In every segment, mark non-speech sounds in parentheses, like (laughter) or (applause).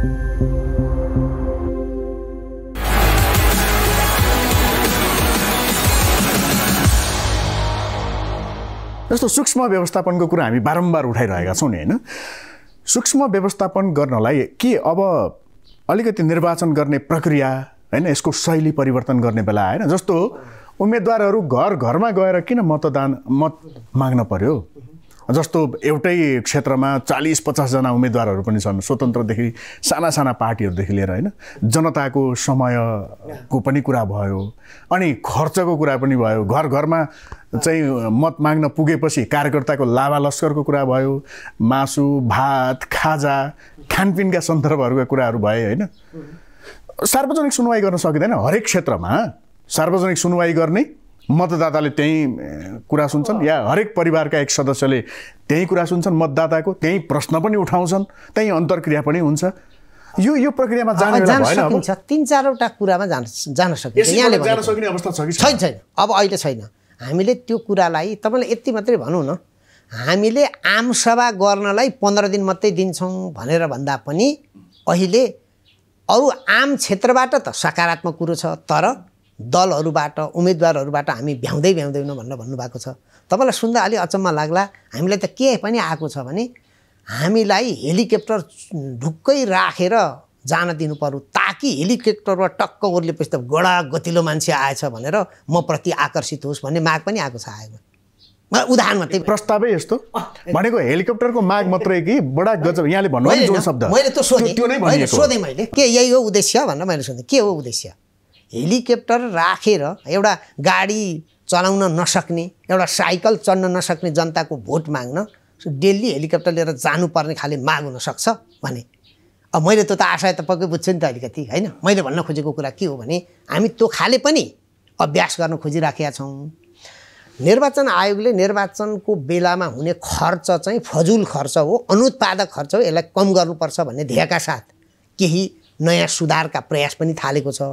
जस्तो सूक्ष्म व्यवस्थापनको कुरा हामी बारम्बार उठाइरहेका छौँ नि होइन सूक्ष्म व्यवस्थापन गर्नलाई के अब अलिकति निर्वाचन गर्ने प्रक्रिया होइन यसको शैली परिवर्तन गर्ने बेला होइन जस्तो उम्मेदवारहरू घर घरमा गएर किन मतदान मत माग्न पर्यो जस्तो एउटै क्षेत्रमा चालिस पचासजना उम्मेदवारहरू पनि छन् स्वतन्त्रदेखि साना साना पार्टीहरूदेखि लिएर होइन जनताको समयको पनि कुरा भयो अनि खर्चको कुरा पनि भयो घर घरमा चाहिँ मत माग्न पुगेपछि कार्यकर्ताको लाभा लस्करको कुरा भयो मासु भात खाजा खानपिनका सन्दर्भहरूका कुराहरू भए होइन सार्वजनिक सुनवाई गर्न सकिँदैन हरेक क्षेत्रमा सार्वजनिक सुनवाई गर्ने मतदाताले त्यहीँ कुरा सुन्छन् या हरेक परिवारका एक सदस्यले त्यहीँ कुरा सुन्छन् मतदाताको त्यहीँ प्रश्न पनि उठाउँछन् त्यहीँ अन्तर्क्रिया पनि हुन्छ यो यो प्रक्रियामा जान जान सकिन्छ तिन चारवटा कुरामा जान जान सकिन्छ यहाँले जान सक्ने अवस्था छ कि छैन छैन अब अहिले छैन हामीले त्यो कुरालाई तपाईँलाई यति मात्रै भनौँ न हामीले आमसभा गर्नलाई पन्ध्र दिन मात्रै दिन्छौँ भनेर भन्दा पनि अहिले अरू आम क्षेत्रबाट त सकारात्मक कुरो छ तर दलहरूबाट उम्मेदवारहरूबाट हामी भ्याउँदै भ्याउँदैनौँ भनेर भन्नुभएको छ तपाईँलाई सुन्दा अलि अचम्म लाग्ला हामीलाई त के पनि आएको छ भने हामीलाई हेलिकप्टर ढुक्कै राखेर जान दिनु पर्यो ताकि हेलिकप्टरमा टक्क ओर्लेपछि त गडा गतिलो मान्छे आएछ भनेर म प्रति आकर्षित होस् भन्ने माग पनि आएको छ आएको उदाहरण मात्रै प्रस्तावै यस्तो भनेको हेलिकप्टरको माग मात्रै कि बडा गजब यहाँले शब्द मैले त सोधेँ सोधेँ मैले के यही हो उद्देश्य भनेर मैले सोधेँ के हो उद्देश्य हेलिकप्टर राखेर एउटा गाडी चलाउन नसक्ने एउटा साइकल चढ्न नसक्ने जनताको भोट माग्न डेली हेलिकप्टर लिएर जानुपर्ने खाले माग हुनसक्छ भने अब मैले त्यो त आशा त पक्कै बुझ्छु नि त अलिकति होइन मैले भन्न खोजेको कुरा के हो भने हामी त्यो खाले पनि अभ्यास गर्न खोजिराखेका छौँ निर्वाचन आयोगले निर्वाचनको बेलामा हुने खर्च चाहिँ फजुल खर्च हो अनुत्पादक खर्च हो यसलाई कम गर्नुपर्छ भन्ने ध्येयका साथ केही नयाँ सुधारका प्रयास पनि थालेको छ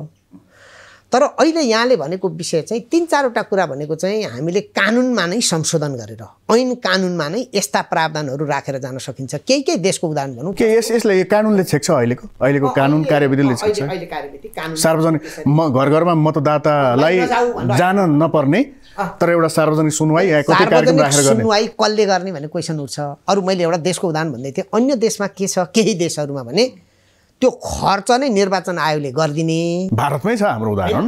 तर अहिले यहाँले भनेको विषय चाहिँ तिन चारवटा कुरा भनेको चाहिँ हामीले कानुनमा नै संशोधन गरेर ऐन कानुनमा नै यस्ता प्रावधानहरू राखेर जान सकिन्छ केही केही देशको उदाहरण भनौँ के यस यसलाई कानुनले छेक्छ अहिलेको अहिलेको कानुन कार्यविधिले छेक्छ सार्वजनिक म घर घरमा मतदातालाई जान नपर्ने तर एउटा सार्वजनिक सुनवाई सुनवाई कसले गर्ने भन्ने क्वेसन उठ्छ अरू मैले एउटा देशको उदाहरण भन्दै थिएँ अन्य देशमा के छ केही देशहरूमा भने त्यो खर्च नै निर्वाचन आयोगले गरिदिने भारतमै छ हाम्रो उदाहरण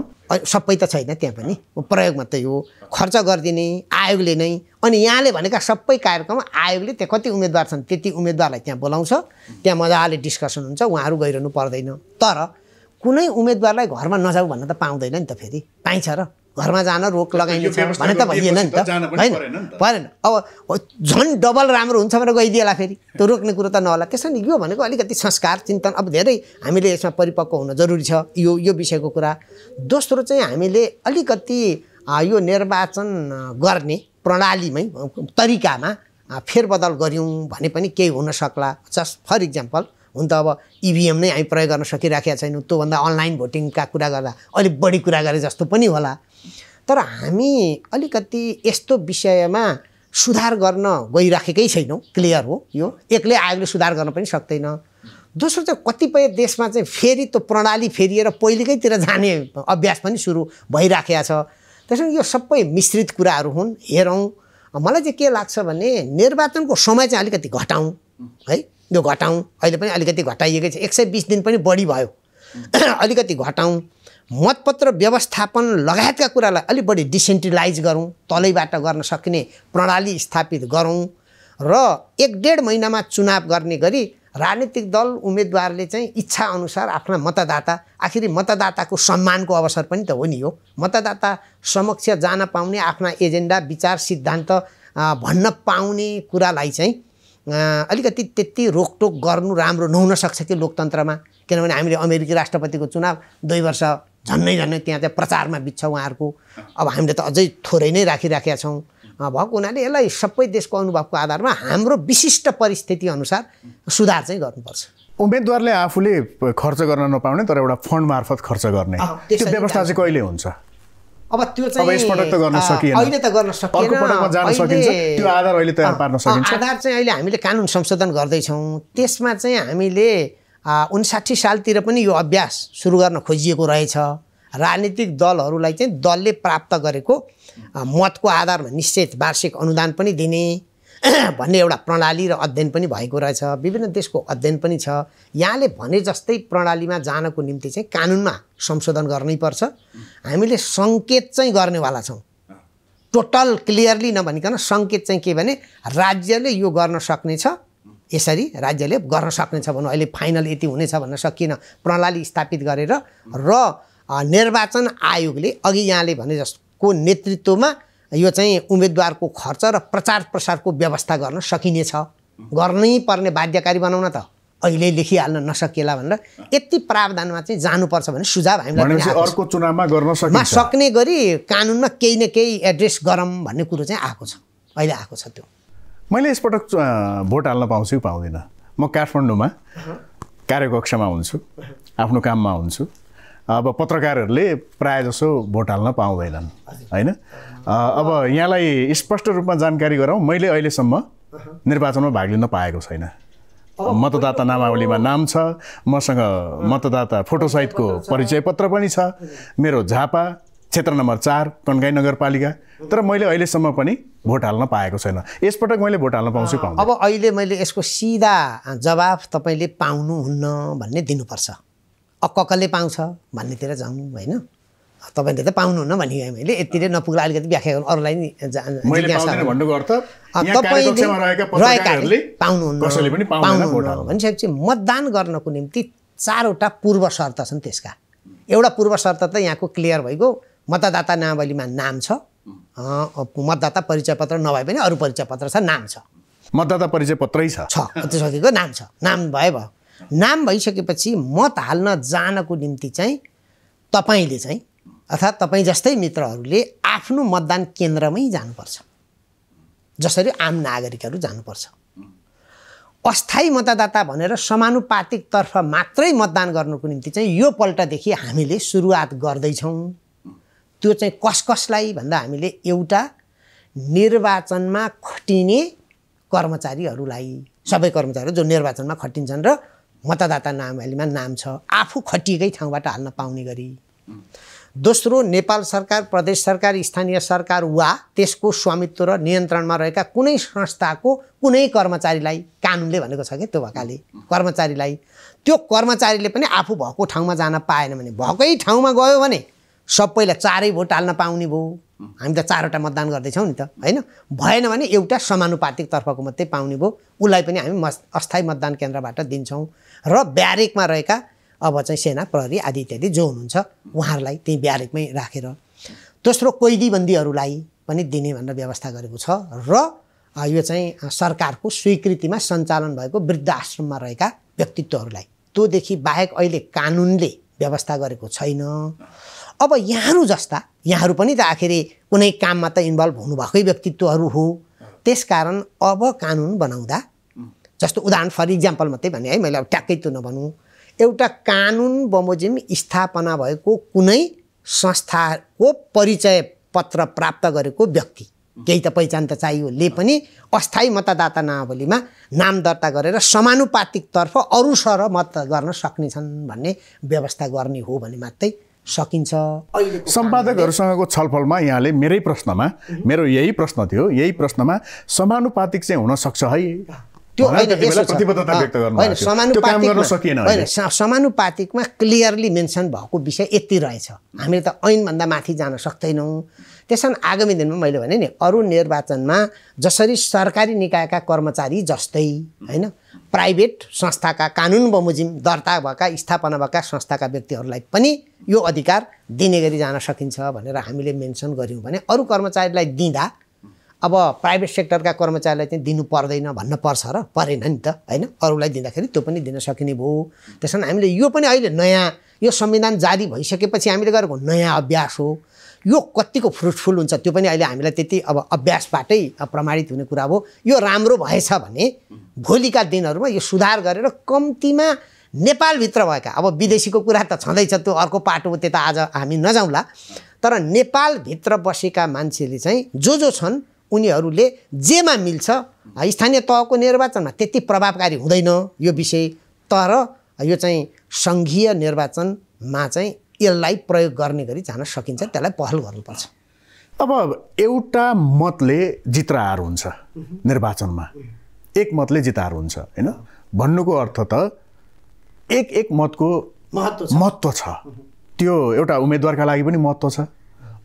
सबै त छैन त्यहाँ पनि प्रयोग मात्रै हो खर्च गरिदिने आयोगले नै अनि यहाँले भनेका सबै कार्यक्रम आयोगले त्यहाँ कति उम्मेदवार छन् त्यति उम्मेदवारलाई त्यहाँ बोलाउँछ त्यहाँ मजाले डिस्कसन हुन्छ उहाँहरू गइरहनु पर्दैन तर कुनै उम्मेदवारलाई घरमा नजाऊ भन्न त पाउँदैन नि त फेरि पाइन्छ र घरमा जान रोक लगाइने भने त भइएन नि त होइन परेन अब झन् डबल राम्रो हुन्छ भनेर गइदिएला फेरि त्यो (laughs) रोक्ने कुरो त नहोला त्यसो यो भनेको अलिकति संस्कार चिन्तन अब धेरै हामीले यसमा परिपक्व हुन जरुरी छ यो यो विषयको कुरा दोस्रो चाहिँ हामीले अलिकति यो निर्वाचन गर्ने प्रणालीमै तरिकामा फेरबदल गऱ्यौँ भने पनि केही हुन सक्ला जस्ट फर इक्जाम्पल हुन त अब इभिएम e नै हामी प्रयोग गर्न सकिराखेका छैनौँ त्योभन्दा अनलाइन भोटिङका कुरा गर्दा अलिक बढी कुरा गरे जस्तो पनि होला तर हामी अलिकति यस्तो विषयमा सुधार गर्न गइराखेकै छैनौँ क्लियर हो यो एक्लै आयोगले सुधार गर्न पनि सक्दैन दोस्रो चाहिँ कतिपय देशमा चाहिँ फेरि त्यो प्रणाली फेरिएर पहिलेकैतिर जाने अभ्यास पनि सुरु भइराखेको छ त्यसमा यो सबै मिश्रित कुराहरू हुन् हेरौँ मलाई चाहिँ के लाग्छ भने निर्वाचनको समय चाहिँ अलिकति घटाउँ है यो घटाउँ अहिले पनि अलिकति घटाइएकै छ एक सय बिस दिन पनि बढी भयो (clears throat) अलिकति घटाउँ मतपत्र व्यवस्थापन लगायतका कुरालाई अलिक बढी डिसेन्ट्रलाइज गरौँ तलैबाट गर्न सकिने प्रणाली स्थापित गरौँ र एक डेढ महिनामा चुनाव गर्ने गरी राजनीतिक दल उम्मेदवारले चाहिँ इच्छा अनुसार आफ्ना मतदाता आखिरी मतदाताको सम्मानको अवसर पनि त हो नि हो मतदाता समक्ष जान पाउने आफ्ना एजेन्डा विचार सिद्धान्त भन्न पाउने कुरालाई चाहिँ अलिकति त्यति रोकटोक गर्नु राम्रो नहुन सक्छ कि लोकतन्त्रमा किनभने हामीले अमेरिकी राष्ट्रपतिको चुनाव दुई वर्ष झन्नै झन्नै त्यहाँ चाहिँ प्रचारमा बित्छ उहाँहरूको अब हामीले त अझै थोरै नै राखिराखेका छौँ भएको हुनाले यसलाई सबै देशको अनुभवको आधारमा हाम्रो विशिष्ट परिस्थिति अनुसार सुधार चाहिँ गर्नुपर्छ उम्मेदवारले आफूले खर्च गर्न नपाउने तर एउटा फन्ड मार्फत खर्च गर्ने त्यो व्यवस्था चाहिँ कहिले हुन्छ अब त्यो चाहिँ त गर्न सकिन्छ आधार चाहिँ अहिले हामीले कानुन संशोधन गर्दैछौँ त्यसमा चाहिँ हामीले उन्साठी सालतिर पनि यो अभ्यास सुरु गर्न खोजिएको रहेछ राजनीतिक दलहरूलाई चाहिँ दलले प्राप्त गरेको मतको आधारमा निश्चित वार्षिक अनुदान पनि दिने (clears throat) भन्ने एउटा प्रणाली र अध्ययन पनि भएको रहेछ विभिन्न देशको अध्ययन पनि छ यहाँले भने जस्तै प्रणालीमा जानको निम्ति चाहिँ कानुनमा संशोधन गर्नैपर्छ हामीले सङ्केत चाहिँ गर्नेवाला छौँ टोटल क्लियरली नभनिकन सङ्केत चाहिँ के भने राज्यले यो गर्न सक्नेछ यसरी राज्यले गर्न सक्नेछ भनौँ अहिले फाइनल यति हुनेछ भन्न सकिएन प्रणाली स्थापित गरेर र निर्वाचन आयोगले अघि यहाँले भने जसको नेतृत्वमा यो चाहिँ उम्मेदवारको खर्च र प्रचार प्रसारको व्यवस्था गर्न सकिनेछ गर्नै पर्ने बाध्यकारी बनाउन त अहिले लेखिहाल्न नसकिएला भनेर यति प्रावधानमा चाहिँ जानुपर्छ भने सुझाव हामीलाई अर्को चुनावमा गर्न सक्ने गरी कानुनमा केही न केही एड्रेस गरौँ भन्ने कुरो चाहिँ आएको छ अहिले आएको छ त्यो मैले यसपटक भोट हाल्न पाउँछु कि पाउँदिनँ म काठमाडौँमा कार्यकक्षमा हुन्छु आफ्नो काममा हुन्छु अब पत्रकारहरूले प्रायः जसो भोट हाल्न पाउँदैनन् होइन अब यहाँलाई स्पष्ट रूपमा जानकारी गराउँ मैले अहिलेसम्म निर्वाचनमा भाग लिन पाएको छैन मतदाता नामावलीमा नाम छ मसँग मतदाता फोटोसहितको परिचय पत्र पनि छ मेरो झापा क्षेत्र नम्बर चार कन्काई नगरपालिका तर मैले अहिलेसम्म पनि भोट हाल्न पाएको छैन यसपटक मैले भोट हाल्न पाउँछु पाउँ अब अहिले मैले यसको सिधा जवाफ तपाईँले पाउनुहुन्न भन्ने दिनुपर्छ अक्कले पाउँछ भन्नेतिर जाउँ होइन तपाईँले त पाउनुहुन्न भनिगएँ मैले यतिले नपुग्ला अलिकति व्याख्या गर्नु अरूलाई भनिसकेपछि मतदान गर्नको निम्ति चारवटा पूर्व शर्त छन् त्यसका एउटा पूर्व शर्त त यहाँको क्लियर भइगयो मतदाता नावलीमा नाम छ मतदाता परिचय पत्र नभए पनि अरू परिचय पत्र छ नाम छ मतदाता परिचय पत्रै छ त्यसको नाम छ नाम भए भयो नाम भइसकेपछि मत हाल्न जानको निम्ति चाहिँ तपाईँले चाहिँ अर्थात् तपाईँ जस्तै मित्रहरूले आफ्नो मतदान केन्द्रमै जानुपर्छ जसरी आम नागरिकहरू जानुपर्छ अस्थायी मतदाता भनेर समानुपातिकतर्फ मात्रै मतदान गर्नुको निम्ति चाहिँ यो पल्टदेखि हामीले सुरुवात गर्दैछौँ त्यो चाहिँ कस कसलाई भन्दा हामीले एउटा निर्वाचनमा खटिने कर्मचारीहरूलाई सबै कर्मचारीहरू जो निर्वाचनमा खटिन्छन् र मतदाता नाम नाम छ आफू खटिएकै ठाउँबाट हाल्न पाउने गरी दोस्रो नेपाल सरकार प्रदेश सरकार स्थानीय सरकार वा त्यसको स्वामित्व र नियन्त्रणमा रहेका कुनै संस्थाको कुनै कर्मचारीलाई कानुनले भनेको छ कि त्यो भएकाले कर्मचारीलाई त्यो कर्मचारीले पनि आफू भएको ठाउँमा जान पाएन भने भएकै ठाउँमा गयो भने सबैलाई चारै भोट हाल्न पाउने भयो हामी त चारवटा मतदान गर्दैछौँ नि त होइन भएन भने एउटा समानुपातिक तर्फको मात्रै पाउने भयो उसलाई पनि हामी अस्थायी मतदान केन्द्रबाट दिन्छौँ र ब्यारेकमा रहेका अब चाहिँ सेना प्रहरी आदि इत्यादि जो हुनुहुन्छ उहाँहरूलाई त्यही ब्यारेकमै राखेर दोस्रो कैदीबन्दीहरूलाई पनि दिने भनेर व्यवस्था गरेको छ र यो चाहिँ सरकारको स्वीकृतिमा सञ्चालन भएको वृद्ध आश्रममा रहेका व्यक्तित्वहरूलाई त्योदेखि बाहेक अहिले कानुनले व्यवस्था गरेको छैन अब यहाँहरू जस्ता यहाँहरू पनि त आखिर कुनै काममा त इन्भल्भ हुनुभएकै व्यक्तित्वहरू हो त्यसकारण अब कानुन बनाउँदा जस्तो उदाहरण फर इक्जाम्पल मात्रै भने है मैले अब ट्याक्कै त नभनौँ एउटा कानुन बमोजिम स्थापना भएको कुनै संस्थाको परिचय पत्र प्राप्त गरेको व्यक्ति केही त पहिचान त चाहियोले पनि अस्थायी मतदाता नावलीमा नाम दर्ता गरेर समानुपातिकतर्फ अरू सर मत गर्न सक्नेछन् भन्ने व्यवस्था गर्ने हो भने मात्रै सकिन्छ सम्पादकहरूसँगको छलफलमा यहाँले मेरै प्रश्नमा मेरो यही प्रश्न थियो यही प्रश्नमा समानुपातिक चाहिँ हुनसक्छ है त्यो होइन समानुपातिकमा क्लियरली मेन्सन भएको विषय यति रहेछ हामीले त ऐनभन्दा माथि जान सक्दैनौँ त्यस कारण आगामी दिनमा मैले भने नि अरू निर्वाचनमा जसरी सरकारी निकायका कर्मचारी जस्तै होइन प्राइभेट संस्थाका कानुन बमोजिम दर्ता भएका स्थापना भएका संस्थाका व्यक्तिहरूलाई पनि यो अधिकार दिने गरी जान सकिन्छ भनेर हामीले मेन्सन गऱ्यौँ भने अरू कर्मचारीलाई दिँदा अब प्राइभेट सेक्टरका कर्मचारीलाई चाहिँ दिनु पर्दैन भन्न पर्छ र परेन नि त होइन अरूलाई दिँदाखेरि त्यो पनि दिन सकिने भयो त्यस कारण हामीले यो पनि अहिले नयाँ यो संविधान जारी भइसकेपछि हामीले गरेको नयाँ अभ्यास हो यो कतिको फ्रुटफुल हुन्छ त्यो पनि अहिले हामीलाई त्यति अब अभ्यासबाटै प्रमाणित हुने कुरा हो यो राम्रो भएछ भने भोलिका दिनहरूमा यो सुधार गरेर कम्तीमा नेपालभित्र भएका अब विदेशीको कुरा त छँदैछ त्यो अर्को पाटो त्यता आज हामी नजाउँला तर नेपालभित्र बसेका मान्छेले चाहिँ जो जो छन् उनीहरूले जेमा मिल्छ स्थानीय तहको निर्वाचनमा त्यति प्रभावकारी हुँदैन यो विषय तर यो चाहिँ सङ्घीय निर्वाचनमा चाहिँ यसलाई प्रयोग गर्ने गरी जान सकिन्छ त्यसलाई पहल गर्नुपर्छ अब एउटा मतले जित्राहार हुन्छ निर्वाचनमा एक मतले जितार हुन्छ होइन भन्नुको अर्थ त एक एक मतको महत्त्व महत्त्व छ त्यो एउटा उम्मेदवारका लागि पनि महत्त्व छ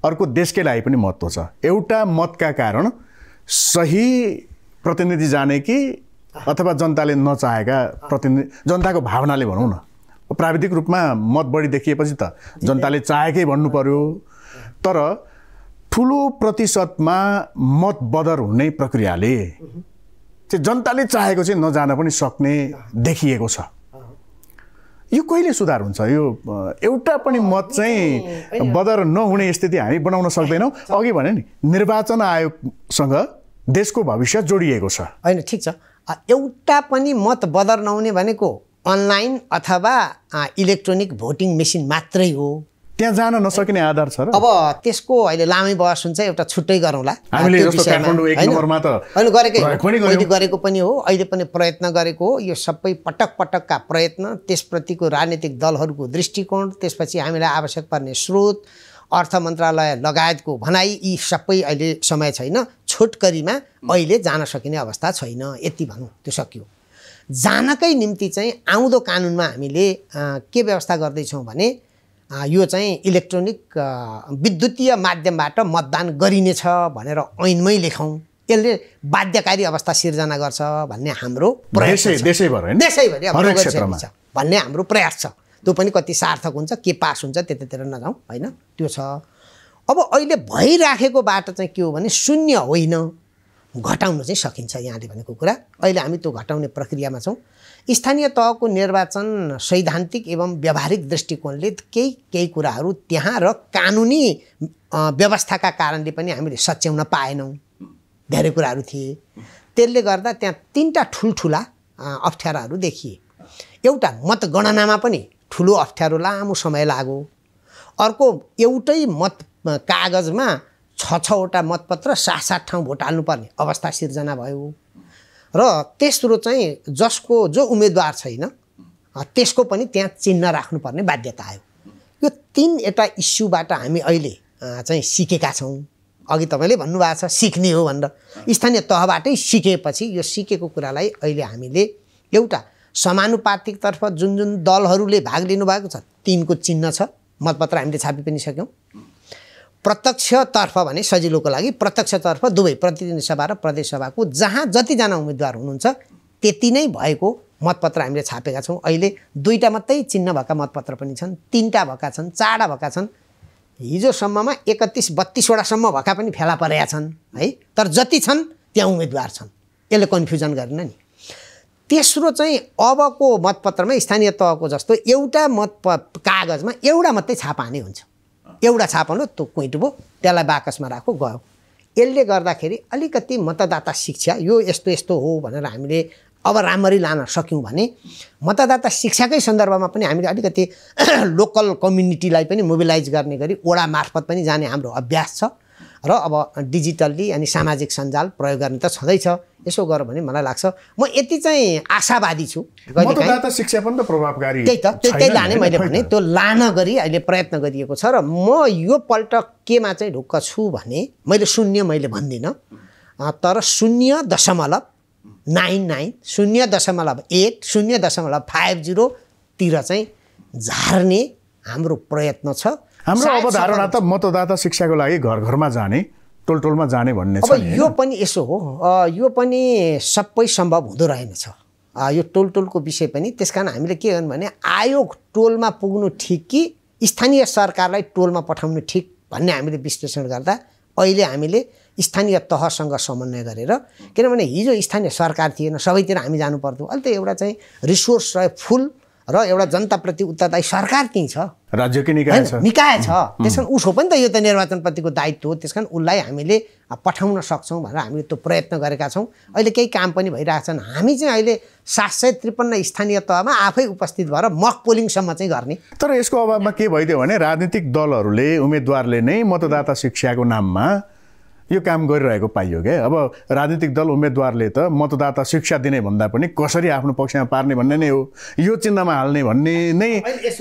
अर्को देशकै लागि पनि महत्त्व छ एउटा मतका कारण सही प्रतिनिधि जाने कि अथवा जनताले नचाहेका प्रतिनिधि जनताको भावनाले भनौँ न प्राविधिक रूपमा मत बढी देखिएपछि त जनताले चाहेकै भन्नु पर्यो तर ठुलो प्रतिशतमा मत बदर हुने प्रक्रियाले चाहिँ जनताले चाहेको चाहिँ नजान पनि सक्ने देखिएको छ यो कहिले सुधार हुन्छ यो एउटा पनि मत चाहिँ बदर नहुने स्थिति हामी बनाउन सक्दैनौँ (laughs) अघि भने नि निर्वाचन आयोगसँग देशको भविष्य जोडिएको छ होइन ठिक छ एउटा पनि मत बदर नहुने भनेको अनलाइन अथवा इलेक्ट्रोनिक भोटिङ मेसिन मात्रै हो त्यहाँ जान नसकिने आधार छ र अब त्यसको अहिले लामै बहस हुन्छ एउटा छुट्टै गरौँला गरेको पनि हो अहिले पनि प्रयत्न गरेको हो यो सबै पटक पटकका प्रयत्न त्यसप्रतिको राजनीतिक दलहरूको दृष्टिकोण त्यसपछि हामीलाई आवश्यक पर्ने स्रोत अर्थ मन्त्रालय लगायतको भनाइ यी सबै अहिले समय छैन छोटकरीमा अहिले जान सकिने अवस्था छैन यति भनौँ त्यो सकियो जानकै निम्ति चाहिँ आउँदो कानुनमा हामीले के व्यवस्था गर्दैछौँ भने यो चाहिँ इलेक्ट्रोनिक विद्युतीय माध्यमबाट मतदान गरिनेछ भनेर ऐनमै लेखौँ यसले बाध्यकारी अवस्था सिर्जना गर्छ भन्ने हाम्रो भन्ने हाम्रो प्रयास छ त्यो पनि कति सार्थक हुन्छ के पास हुन्छ त्यतातिर नजाउँ होइन त्यो छ अब अहिले भइराखेको बाटो चाहिँ के हो भने शून्य होइन घटाउन चाहिँ सकिन्छ यहाँले भनेको कुरा अहिले हामी त्यो घटाउने प्रक्रियामा छौँ स्थानीय तहको निर्वाचन सैद्धान्तिक एवं व्यावहारिक दृष्टिकोणले केही केही कुराहरू त्यहाँ र कानुनी व्यवस्थाका कारणले पनि हामीले सच्याउन पाएनौँ धेरै कुराहरू थिए त्यसले गर्दा त्यहाँ तिनवटा ठुल्ठुला अप्ठ्याराहरू देखिए एउटा मतगणनामा पनि ठुलो अप्ठ्यारो लामो समय लाग्यो अर्को एउटै मत कागजमा छ छवटा मतपत्र सात सात ठाउँ भोट हाल्नुपर्ने अवस्था सिर्जना भयो र तेस्रो चाहिँ जसको जो उम्मेदवार छैन त्यसको पनि त्यहाँ चिन्ह राख्नुपर्ने बाध्यता आयो यो तिनवटा इस्युबाट हामी अहिले चाहिँ सिकेका छौँ अघि तपाईँले भन्नुभएको छ सिक्ने हो भनेर स्थानीय तहबाटै सिकेपछि यो सिकेको कुरालाई अहिले हामीले एउटा समानुपातिकतर्फ जुन जुन दलहरूले भाग लिनुभएको छ तिनको चिन्ह छ मतपत्र हामीले छापि पनि सक्यौँ प्रत्यक्षतर्फ भने सजिलोको लागि प्रत्यक्षतर्फ दुवै प्रतिनिधि सभा र प्रदेश सभाको जहाँ जतिजना उम्मेदवार हुनुहुन्छ त्यति नै भएको मतपत्र हामीले छापेका छौँ अहिले दुईवटा मात्रै चिन्ह भएका मतपत्र पनि छन् तिनवटा भएका छन् चारवटा भएका छन् हिजोसम्ममा एकतिस बत्तिसवटासम्म भएका पनि फेला परेका छन् है तर जति छन् त्यहाँ उम्मेदवार छन् यसले कन्फ्युजन गरेन नि तेस्रो चाहिँ अबको मतपत्रमा स्थानीय तहको जस्तो एउटा मत कागजमा एउटा मात्रै छापाने हुन्छ एउटा छापन त्यो भयो त्यसलाई बाकसमा राखो गयो यसले गर्दाखेरि अलिकति मतदाता शिक्षा यो यस्तो यस्तो हो भनेर हामीले अब राम्ररी लान सक्यौँ भने मतदाता शिक्षाकै सन्दर्भमा पनि हामीले अलिकति लोकल (clears throat) कम्युनिटीलाई पनि मोबिलाइज गर्ने गरी ओडा मार्फत पनि जाने हाम्रो अभ्यास छ र अब डिजिटल्ली अनि सामाजिक सञ्जाल प्रयोग गर्ने त छँदैछ यसो गर भने मलाई लाग्छ म यति चाहिँ आशावादी छु शिक्षा पनि त प्रभावकारी त्यही त त्यही लाने मैले भने त्यो लान गरी अहिले प्रयत्न गरिएको छ र म यो पल्ट केमा चाहिँ ढुक्क छु भने मैले शून्य मैले भन्दिनँ तर शून्य दशमलव नाइन नाइन शून्य दशमलव एक शून्य दशमलव फाइभ जिरोतिर चाहिँ झार्ने हाम्रो प्रयत्न छ हाम्रो अवधारणा त मतदाता शिक्षाको लागि घर घरमा जाने टोल टोलमा जाने भन्ने अब यो पनि यसो हो यो पनि सबै सम्भव हुँदो रहेनछ यो टोल टोलको विषय पनि त्यस कारण हामीले के गर्नु भने आयोग टोलमा पुग्नु ठिक कि स्थानीय सरकारलाई टोलमा पठाउनु ठिक भन्ने हामीले विश्लेषण गर्दा अहिले हामीले स्थानीय तहसँग समन्वय गरेर किनभने हिजो स्थानीय सरकार थिएन सबैतिर हामी जानु पर्थ्यो अहिले त एउटा चाहिँ रिसोर्स रह्यो फुल र एउटा जनताप्रति उत्तरदायी सरकार त्यहीँ छ राज्यकै निकाय छ निकाय छ त्यस कारण उसको पनि त यो त निर्वाचनप्रतिको दायित्व हो त्यस कारण उसलाई हामीले पठाउन सक्छौँ भनेर हामीले त्यो प्रयत्न गरेका छौँ अहिले केही काम पनि छन् हामी चाहिँ अहिले सात सय त्रिपन्न स्थानीय तहमा आफै उपस्थित भएर मक पोलिङसम्म चाहिँ गर्ने तर यसको अभावमा के भइदियो भने राजनीतिक दलहरूले उम्मेद्वारले नै मतदाता शिक्षाको नाममा यो काम गरिरहेको पाइयो क्या अब राजनीतिक दल उम्मेद्वारले त मतदाता शिक्षा दिने भन्दा पनि कसरी आफ्नो पक्षमा पार्ने भन्ने नै हो यो चिन्हमा हाल्ने भन्ने नै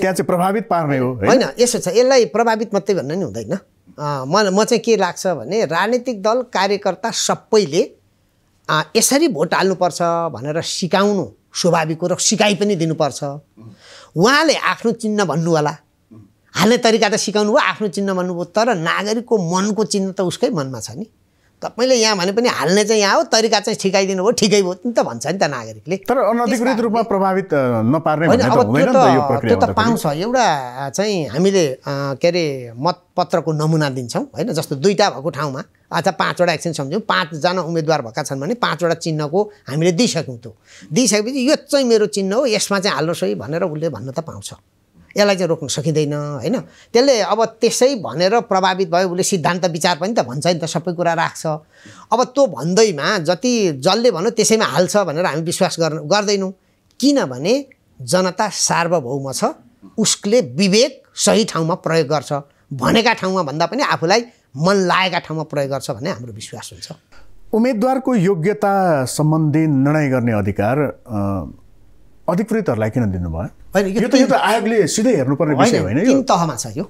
त्यहाँ चाहिँ प्रभावित पार्ने हो होइन यसो छ यसलाई प्रभावित मात्रै भन्न नि हुँदैन म म चाहिँ के लाग्छ भने राजनीतिक दल कार्यकर्ता सबैले यसरी भोट हाल्नुपर्छ भनेर सिकाउनु स्वाभाविक हो र सिकाइ पनि दिनुपर्छ उहाँले आफ्नो चिन्ह भन्नु होला हाल्ने तरिका त सिकाउनु भयो आफ्नो चिन्ह भन्नुभयो तर नागरिकको मनको चिन्ह त उसकै मनमा छ नि तपाईँले यहाँ भने पनि हाल्ने चाहिँ यहाँ हो तरिका चाहिँ ठिकाइदिनु भयो ठिकै भयो त भन्छ नि त नागरिकले तर अनधिकृत रूपमा प्रभावित नपार्ने त्यो त पाउँछ एउटा चाहिँ हामीले के अरे मतपत्रको नमुना दिन्छौँ होइन जस्तो दुईवटा भएको ठाउँमा अथवा पाँचवटा एकछिन सम्झौँ पाँचजना उम्मेदवार भएका छन् भने पाँचवटा चिन्हको हामीले दिइसक्यौँ त्यो दिइसकेपछि यो चाहिँ मेरो चिन्ह हो यसमा चाहिँ हाल्नुहोस् है भनेर उसले भन्न त पाउँछ यसलाई चाहिँ रोक्न सकिँदैन होइन त्यसले अब त्यसै भनेर प्रभावित भयो उसले सिद्धान्त विचार पनि त भन्छ नि त सबै कुरा राख्छ अब त्यो भन्दैमा जति जसले भनौँ त्यसैमा हाल्छ भनेर हामी विश्वास गर् गर्दैनौँ किनभने जनता सार्वभौम छ उसले विवेक सही ठाउँमा प्रयोग गर्छ भनेका ठाउँमा भन्दा पनि आफूलाई मन लागेका ठाउँमा प्रयोग गर्छ भन्ने हाम्रो विश्वास हुन्छ उम्मेदवारको योग्यता सम्बन्धी निर्णय गर्ने अधिकार अधिकृतहरूलाई किन दिनुभयो होइन यो त यो त आयोगले सिधै हेर्नुपर्ने विषय होइन तिन तहमा छ यो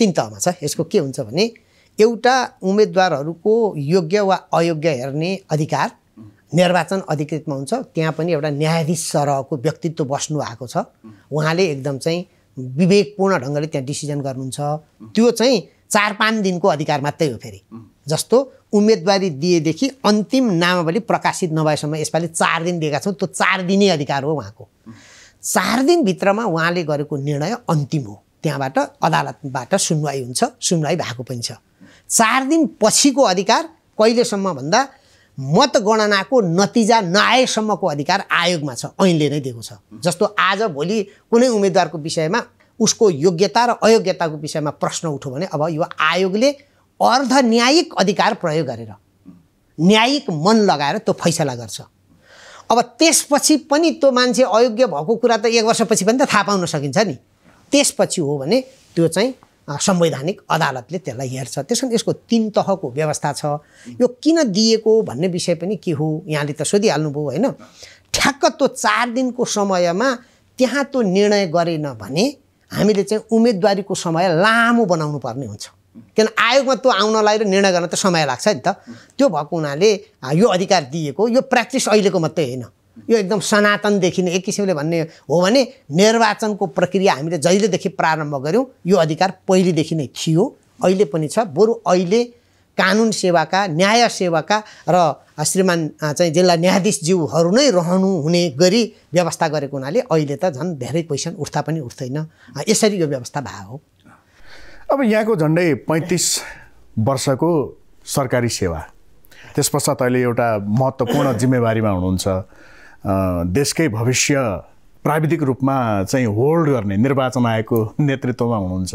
तिन तहमा छ यसको के हुन्छ भने एउटा उम्मेदवारहरूको योग्य वा अयोग्य हेर्ने अधिकार निर्वाचन अधिकृतमा हुन्छ त्यहाँ पनि एउटा न्यायाधीश सरहको व्यक्तित्व बस्नु भएको छ उहाँले एकदम चाहिँ विवेकपूर्ण ढङ्गले त्यहाँ डिसिजन गर्नुहुन्छ त्यो चाहिँ चार पाँच दिनको अधिकार मात्रै हो फेरि जस्तो उम्मेदवारी दिएदेखि अन्तिम नामावली प्रकाशित नभएसम्म यसपालि चार दिन दिएका छौँ त्यो चार दिनै अधिकार हो उहाँको चार दिनभित्रमा उहाँले गरेको निर्णय अन्तिम हो त्यहाँबाट अदालतबाट सुनवाई हुन्छ सुनवाई भएको पनि छ चार दिन पछिको अधिकार कहिलेसम्म भन्दा मतगणनाको नतिजा नआएसम्मको अधिकार आयोगमा छ ऐनले नै दिएको छ जस्तो आज भोलि कुनै उम्मेदवारको विषयमा उसको योग्यता र अयोग्यताको विषयमा प्रश्न उठ्यो भने अब यो आयोगले अर्ध न्यायिक अधिकार प्रयोग गरेर न्यायिक मन लगाएर त्यो फैसला गर्छ अब त्यसपछि पनि त्यो मान्छे अयोग्य भएको कुरा त एक वर्षपछि पनि त थाहा पाउन सकिन्छ नि त्यसपछि हो भने त्यो चाहिँ संवैधानिक अदालतले त्यसलाई हेर्छ त्यस कारण यसको तिन तहको व्यवस्था छ यो किन दिएको भन्ने विषय पनि के हो यहाँले त सोधिहाल्नुभयो होइन ठ्याक्क त्यो चार दिनको समयमा त्यहाँ त्यो निर्णय गरेन भने हामीले चाहिँ उम्मेदवारीको समय लामो बनाउनु पर्ने हुन्छ किन आयोगमा त्यो आउनलाई र निर्णय गर्न त समय लाग्छ नि त त्यो भएको हुनाले यो अधिकार दिएको यो प्र्याक्टिस अहिलेको मात्रै होइन यो एकदम सनातनदेखि नै एक किसिमले भन्ने हो भने निर्वाचनको प्रक्रिया हामीले जहिलेदेखि प्रारम्भ गऱ्यौँ यो अधिकार पहिलेदेखि नै थियो अहिले पनि छ बरु अहिले कानुन सेवाका न्याय सेवाका र श्रीमान चाहिँ जिल्ला न्यायाधीशज्यूहरू नै रहनु हुने गरी व्यवस्था गरेको हुनाले अहिले त झन् धेरै क्वेसन उठ्दा पनि उठ्दैन यसरी यो व्यवस्था भएको हो अब यहाँको झन्डै पैँतिस वर्षको सरकारी सेवा त्यस पश्चात अहिले एउटा महत्त्वपूर्ण जिम्मेवारीमा हुनुहुन्छ देशकै भविष्य प्राविधिक रूपमा चाहिँ होल्ड गर्ने निर्वाचन आयोगको नेतृत्वमा हुनुहुन्छ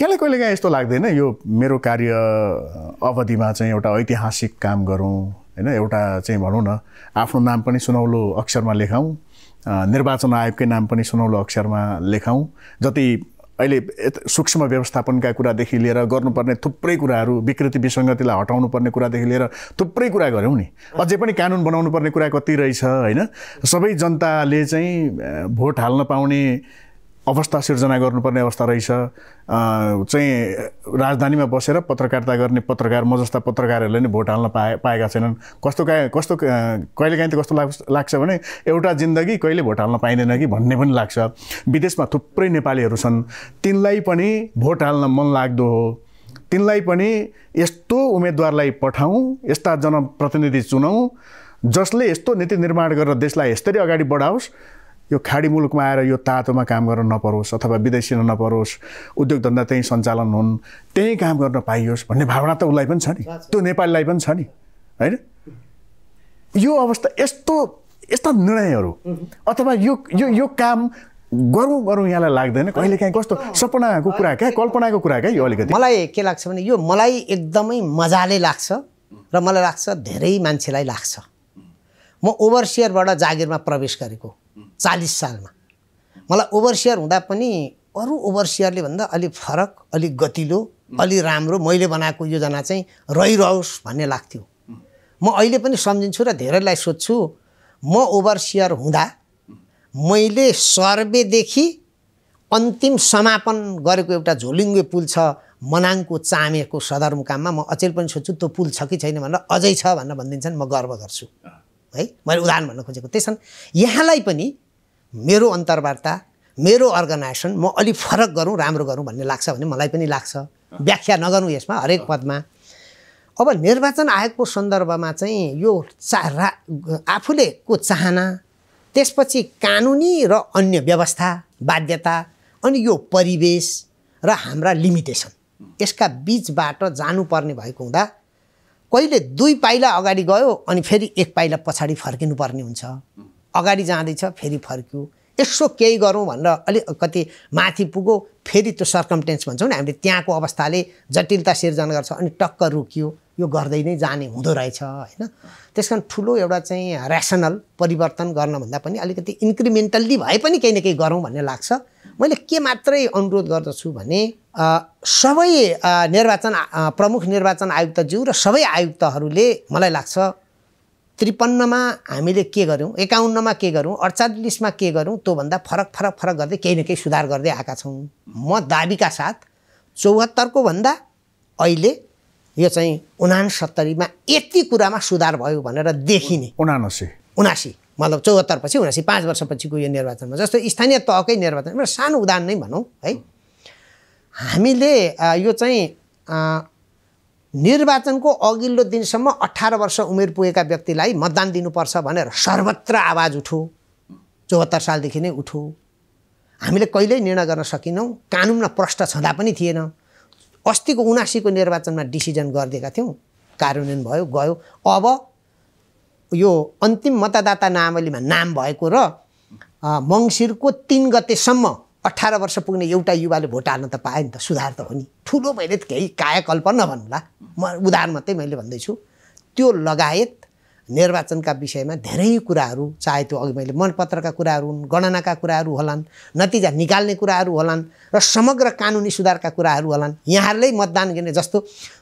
यहाँलाई कहिलेकाहीँ यस्तो लाग्दैन यो मेरो कार्य अवधिमा चाहिँ एउटा ऐतिहासिक काम गरौँ होइन एउटा चाहिँ भनौँ न आफ्नो नाम पनि सुनौलो अक्षरमा लेखाउँ निर्वाचन आयोगकै नाम पनि सुनौलो अक्षरमा लेखाउँ जति अहिले सूक्ष्म व्यवस्थापनका कुरादेखि लिएर गर्नुपर्ने थुप्रै कुराहरू विकृति विसङ्गतिलाई हटाउनुपर्ने कुरादेखि लिएर थुप्रै कुरा गऱ्यौँ नि अझै पनि कानुन बनाउनुपर्ने कुरा कति रहेछ होइन सबै जनताले चाहिँ भोट हाल्न पाउने अवस्था सिर्जना गर्नुपर्ने अवस्था रहेछ चाहिँ राजधानीमा बसेर पत्रकारिता गर्ने पत्रकार म जस्ता पत्रकारहरूले नै भोट हाल्न पाए पाएका छैनन् कस्तो काहीँ कस्तो कहिलेकाहीँ त कस्तो लाग्छ लाग्छ भने एउटा जिन्दगी कहिले भोट हाल्न पाइँदैन कि भन्ने पनि लाग्छ विदेशमा थुप्रै नेपालीहरू छन् तिनलाई पनि भोट हाल्न मन लाग्दो हो तिनलाई पनि यस्तो उम्मेदवारलाई पठाउँ यस्ता जनप्रतिनिधि चुनौँ जसले यस्तो नीति निर्माण गरेर देशलाई यसरी अगाडि बढाओस् यो खाडी मुलुकमा आएर यो तातोमा काम गर्न नपरोस् अथवा विदेशीमा नपरोस् उद्योग धन्दा त्यहीँ सञ्चालन हुन् त्यहीँ काम गर्न पाइयोस् भन्ने भावना त उसलाई पनि छ नि त्यो नेपालीलाई पनि छ नि होइन यो अवस्था यस्तो यस्ता निर्णयहरू अथवा यो यो यो काम गरौँ गरौँ यहाँलाई लाग्दैन कहिले काहीँ कस्तो सपनाको कुरा क्या कल्पनाको कुरा क्या यो अलिकति मलाई के लाग्छ भने यो मलाई एकदमै मजाले लाग्छ र मलाई लाग्छ धेरै मान्छेलाई लाग्छ म ओभरसियरबाट जागिरमा प्रवेश गरेको चालिस सालमा मलाई ओभरसियर हुँदा पनि अरू ओभरसियरले भन्दा अलिक फरक अलिक गतिलो अलि राम्रो मैले बनाएको योजना चाहिँ रहिरहोस् भन्ने लाग्थ्यो म अहिले पनि सम्झिन्छु र धेरैलाई सोध्छु म ओभरसियर हुँदा मैले सर्वेदेखि अन्तिम समापन गरेको एउटा झोलिङ्गे पुल छ मनाङको चामेको सदरमुकाममा म अचेल पनि सोध्छु त्यो पुल छ कि छैन भनेर अझै छ भनेर भनिदिन्छन् म गर्व गर्छु है मैले उदाहरण भन्न खोजेको त्यस यहाँलाई पनि मेरो अन्तर्वार्ता मेरो अर्गनाइजेसन म अलिक फरक गरौँ राम्रो गरौँ भन्ने लाग्छ भने मलाई पनि लाग्छ व्याख्या नगरौँ यसमा हरेक पदमा अब निर्वाचन आयोगको सन्दर्भमा चाहिँ यो चा रा आफूले को चाहना त्यसपछि कानुनी र अन्य व्यवस्था बाध्यता अनि यो परिवेश र हाम्रा लिमिटेसन यसका बिचबाट जानुपर्ने भएको हुँदा कहिले दुई पाइला अगाडि गयो अनि फेरि एक पाइला पछाडि फर्किनुपर्ने हुन्छ अगाडि जाँदैछ फेरि फर्क्यो यसो केही गरौँ भनेर अलिक कति माथि पुग्यो फेरि त्यो सर्कमटेन्स भन्छौँ नि हामीले त्यहाँको अवस्थाले जटिलता सिर्जना गर्छ अनि टक्क रोकियो यो गर्दै नै जाने हुँदो रहेछ होइन त्यस कारण ठुलो एउटा चाहिँ ऱ्यासनल परिवर्तन गर्नभन्दा पनि अलिकति इन्क्रिमेन्टल्ली भए पनि केही न केही गरौँ भन्ने लाग्छ मैले के मात्रै अनुरोध गर्दछु भने सबै निर्वाचन प्रमुख निर्वाचन आयुक्तज्यू र सबै आयुक्तहरूले मलाई लाग्छ त्रिपन्नमा हामीले के गर्यौँ एकाउन्नमा के गर्यौँ अडचालिसमा के गर्यौँ त्योभन्दा फरक फरक फरक गर्दै केही न केही सुधार गर्दै आएका छौँ म दाबीका साथ चौहत्तरको भन्दा अहिले यो चाहिँ उनासत्तरीमा यति कुरामा सुधार भयो भनेर देखिने उनासी उनासी मतलब चौहत्तरपछि उनासी पाँच वर्षपछिको यो निर्वाचनमा जस्तो स्थानीय तहकै निर्वाचन एउटा सानो उदाहरण नै भनौँ है हामीले यो चाहिँ निर्वाचनको अघिल्लो दिनसम्म अठार वर्ष उमेर पुगेका व्यक्तिलाई मतदान दिनुपर्छ भनेर सर्वत्र आवाज उठो चौहत्तर सालदेखि नै उठो हामीले कहिल्यै निर्णय गर्न सकेनौँ कानुनमा प्रष्ट छँदा पनि थिएन अस्तिको उनासीको निर्वाचनमा डिसिजन गरिदिएका थियौँ कार्यान्वयन भयो गयो अब यो अन्तिम मतदाता नावलीमा नाम भएको र मङ्सिरको तिन गतेसम्म अठार वर्ष पुग्ने एउटा युवाले भोट हाल्न त पाएँ नि त सुधार त हो नि ठुलो मैले केही कायकल्प नभन्नुला म उदाहरण मात्रै मैले भन्दैछु त्यो लगायत निर्वाचनका विषयमा धेरै कुराहरू चाहे त्यो अघि मैले मनपत्रका कुराहरू हुन् गणनाका कुराहरू होलान् नतिजा निकाल्ने कुराहरू होलान् र समग्र कानुनी सुधारका कुराहरू होलान् यहाँहरूले मतदान गर्ने जस्तो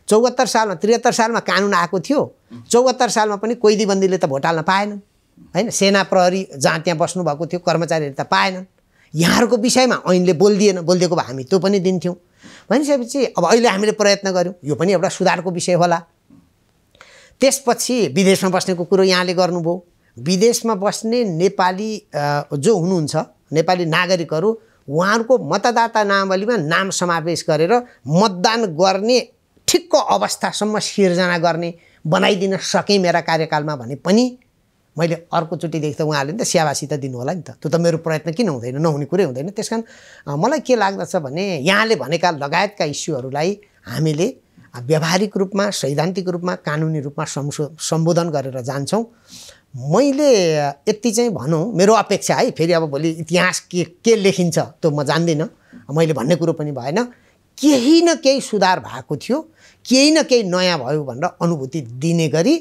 चौहत्तर सालमा त्रिहत्तर सालमा कानुन आएको थियो चौहत्तर सालमा पनि कोइदीबन्दीले त भोट हाल्न पाएनन् होइन सेना प्रहरी जहाँ त्यहाँ बस्नुभएको थियो कर्मचारीहरूले त पाएनन् यहाँहरूको विषयमा ऐनले बोलिदिएन बोलिदिएको भए हामी त्यो पनि दिन्थ्यौँ भनिसकेपछि अब अहिले हामीले प्रयत्न गऱ्यौँ यो पनि एउटा सुधारको विषय होला त्यसपछि विदेशमा बस्नेको कुरो यहाँले गर्नुभयो विदेशमा बस्ने नेपाली जो हुनुहुन्छ नेपाली नागरिकहरू उहाँहरूको मतदाता नावलीमा नाम समावेश गरेर मतदान गर्ने ठिक्क अवस्थासम्म सिर्जना गर्ने बनाइदिन सकेँ मेरा कार्यकालमा भने पनि मैले अर्कोचोटि देख्दा उहाँहरूले नि त स्याबासी त दिनु होला नि त त्यो त मेरो प्रयत्न किन हुँदैन नहुने कुरै हुँदैन त्यस कारण मलाई के लाग्दछ भने यहाँले भनेका लगायतका इस्युहरूलाई हामीले व्यावहारिक रूपमा सैद्धान्तिक रूपमा कानुनी रूपमा संशो सम्बोधन गरेर जान्छौँ मैले यति चाहिँ भनौँ मेरो अपेक्षा है फेरि अब भोलि इतिहास के के लेखिन्छ त्यो म जान्दिनँ मैले भन्ने कुरो पनि भएन केही न केही सुधार भएको थियो केही न केही नयाँ भयो भनेर अनुभूति दिने गरी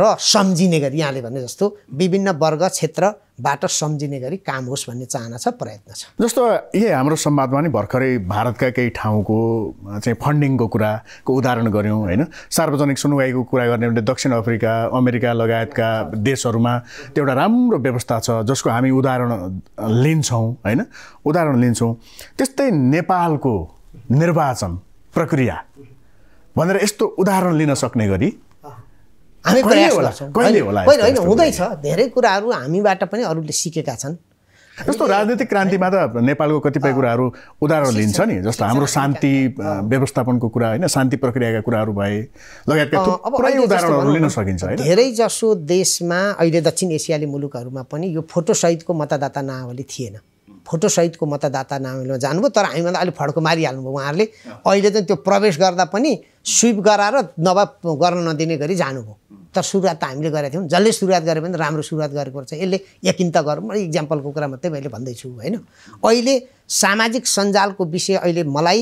र सम्झिने गरी यहाँले भने जस्तो विभिन्न वर्ग क्षेत्रबाट सम्झिने गरी काम होस् भन्ने चाहना छ प्रयत्न छ जस्तो यही हाम्रो संवादमा नि भर्खरै भारतका केही ठाउँको चाहिँ फन्डिङको कुराको उदाहरण गऱ्यौँ होइन सार्वजनिक सुनवाईको कुरा गर्ने भने दक्षिण अफ्रिका अमेरिका लगायतका देशहरूमा त्यो एउटा राम्रो व्यवस्था छ जसको हामी उदाहरण लिन्छौँ होइन उदाहरण लिन्छौँ त्यस्तै नेपालको निर्वाचन प्रक्रिया भनेर यस्तो उदाहरण लिन सक्ने गरी हामी प्रयास गर्छौँ होइन होइन हुँदैछ धेरै कुराहरू हामीबाट पनि अरूले सिकेका छन् जस्तो राजनीतिक क्रान्तिमा त नेपालको कतिपय कुराहरू उदाहरण लिन्छ नि जस्तो हाम्रो शान्ति व्यवस्थापनको कुरा होइन शान्ति प्रक्रियाका कुराहरू भए लगायतका थुप्रै उदाहरणहरू लिन सकिन्छ है धेरै जसो देशमा अहिले दक्षिण एसियाली मुलुकहरूमा पनि यो फोटोसहितको मतदाता नावली थिएन फोटोसहितको मतदाता नाममा जानुभयो तर हामीभन्दा अहिले फड्को मारिहाल्नुभयो उहाँहरूले अहिले चाहिँ त्यो प्रवेश गर्दा पनि स्विप गराएर नभए गर्न नदिने गरी जानुभयो तर सुरुवात त हामीले गरेका थियौँ जसले सुरुवात गरे पनि राम्रो सुरुवात गरेको रहेछ यसले यकिन त गरौँ इक्जाम्पलको कुरा मात्रै मैले भन्दैछु होइन अहिले सामाजिक सञ्जालको विषय अहिले मलाई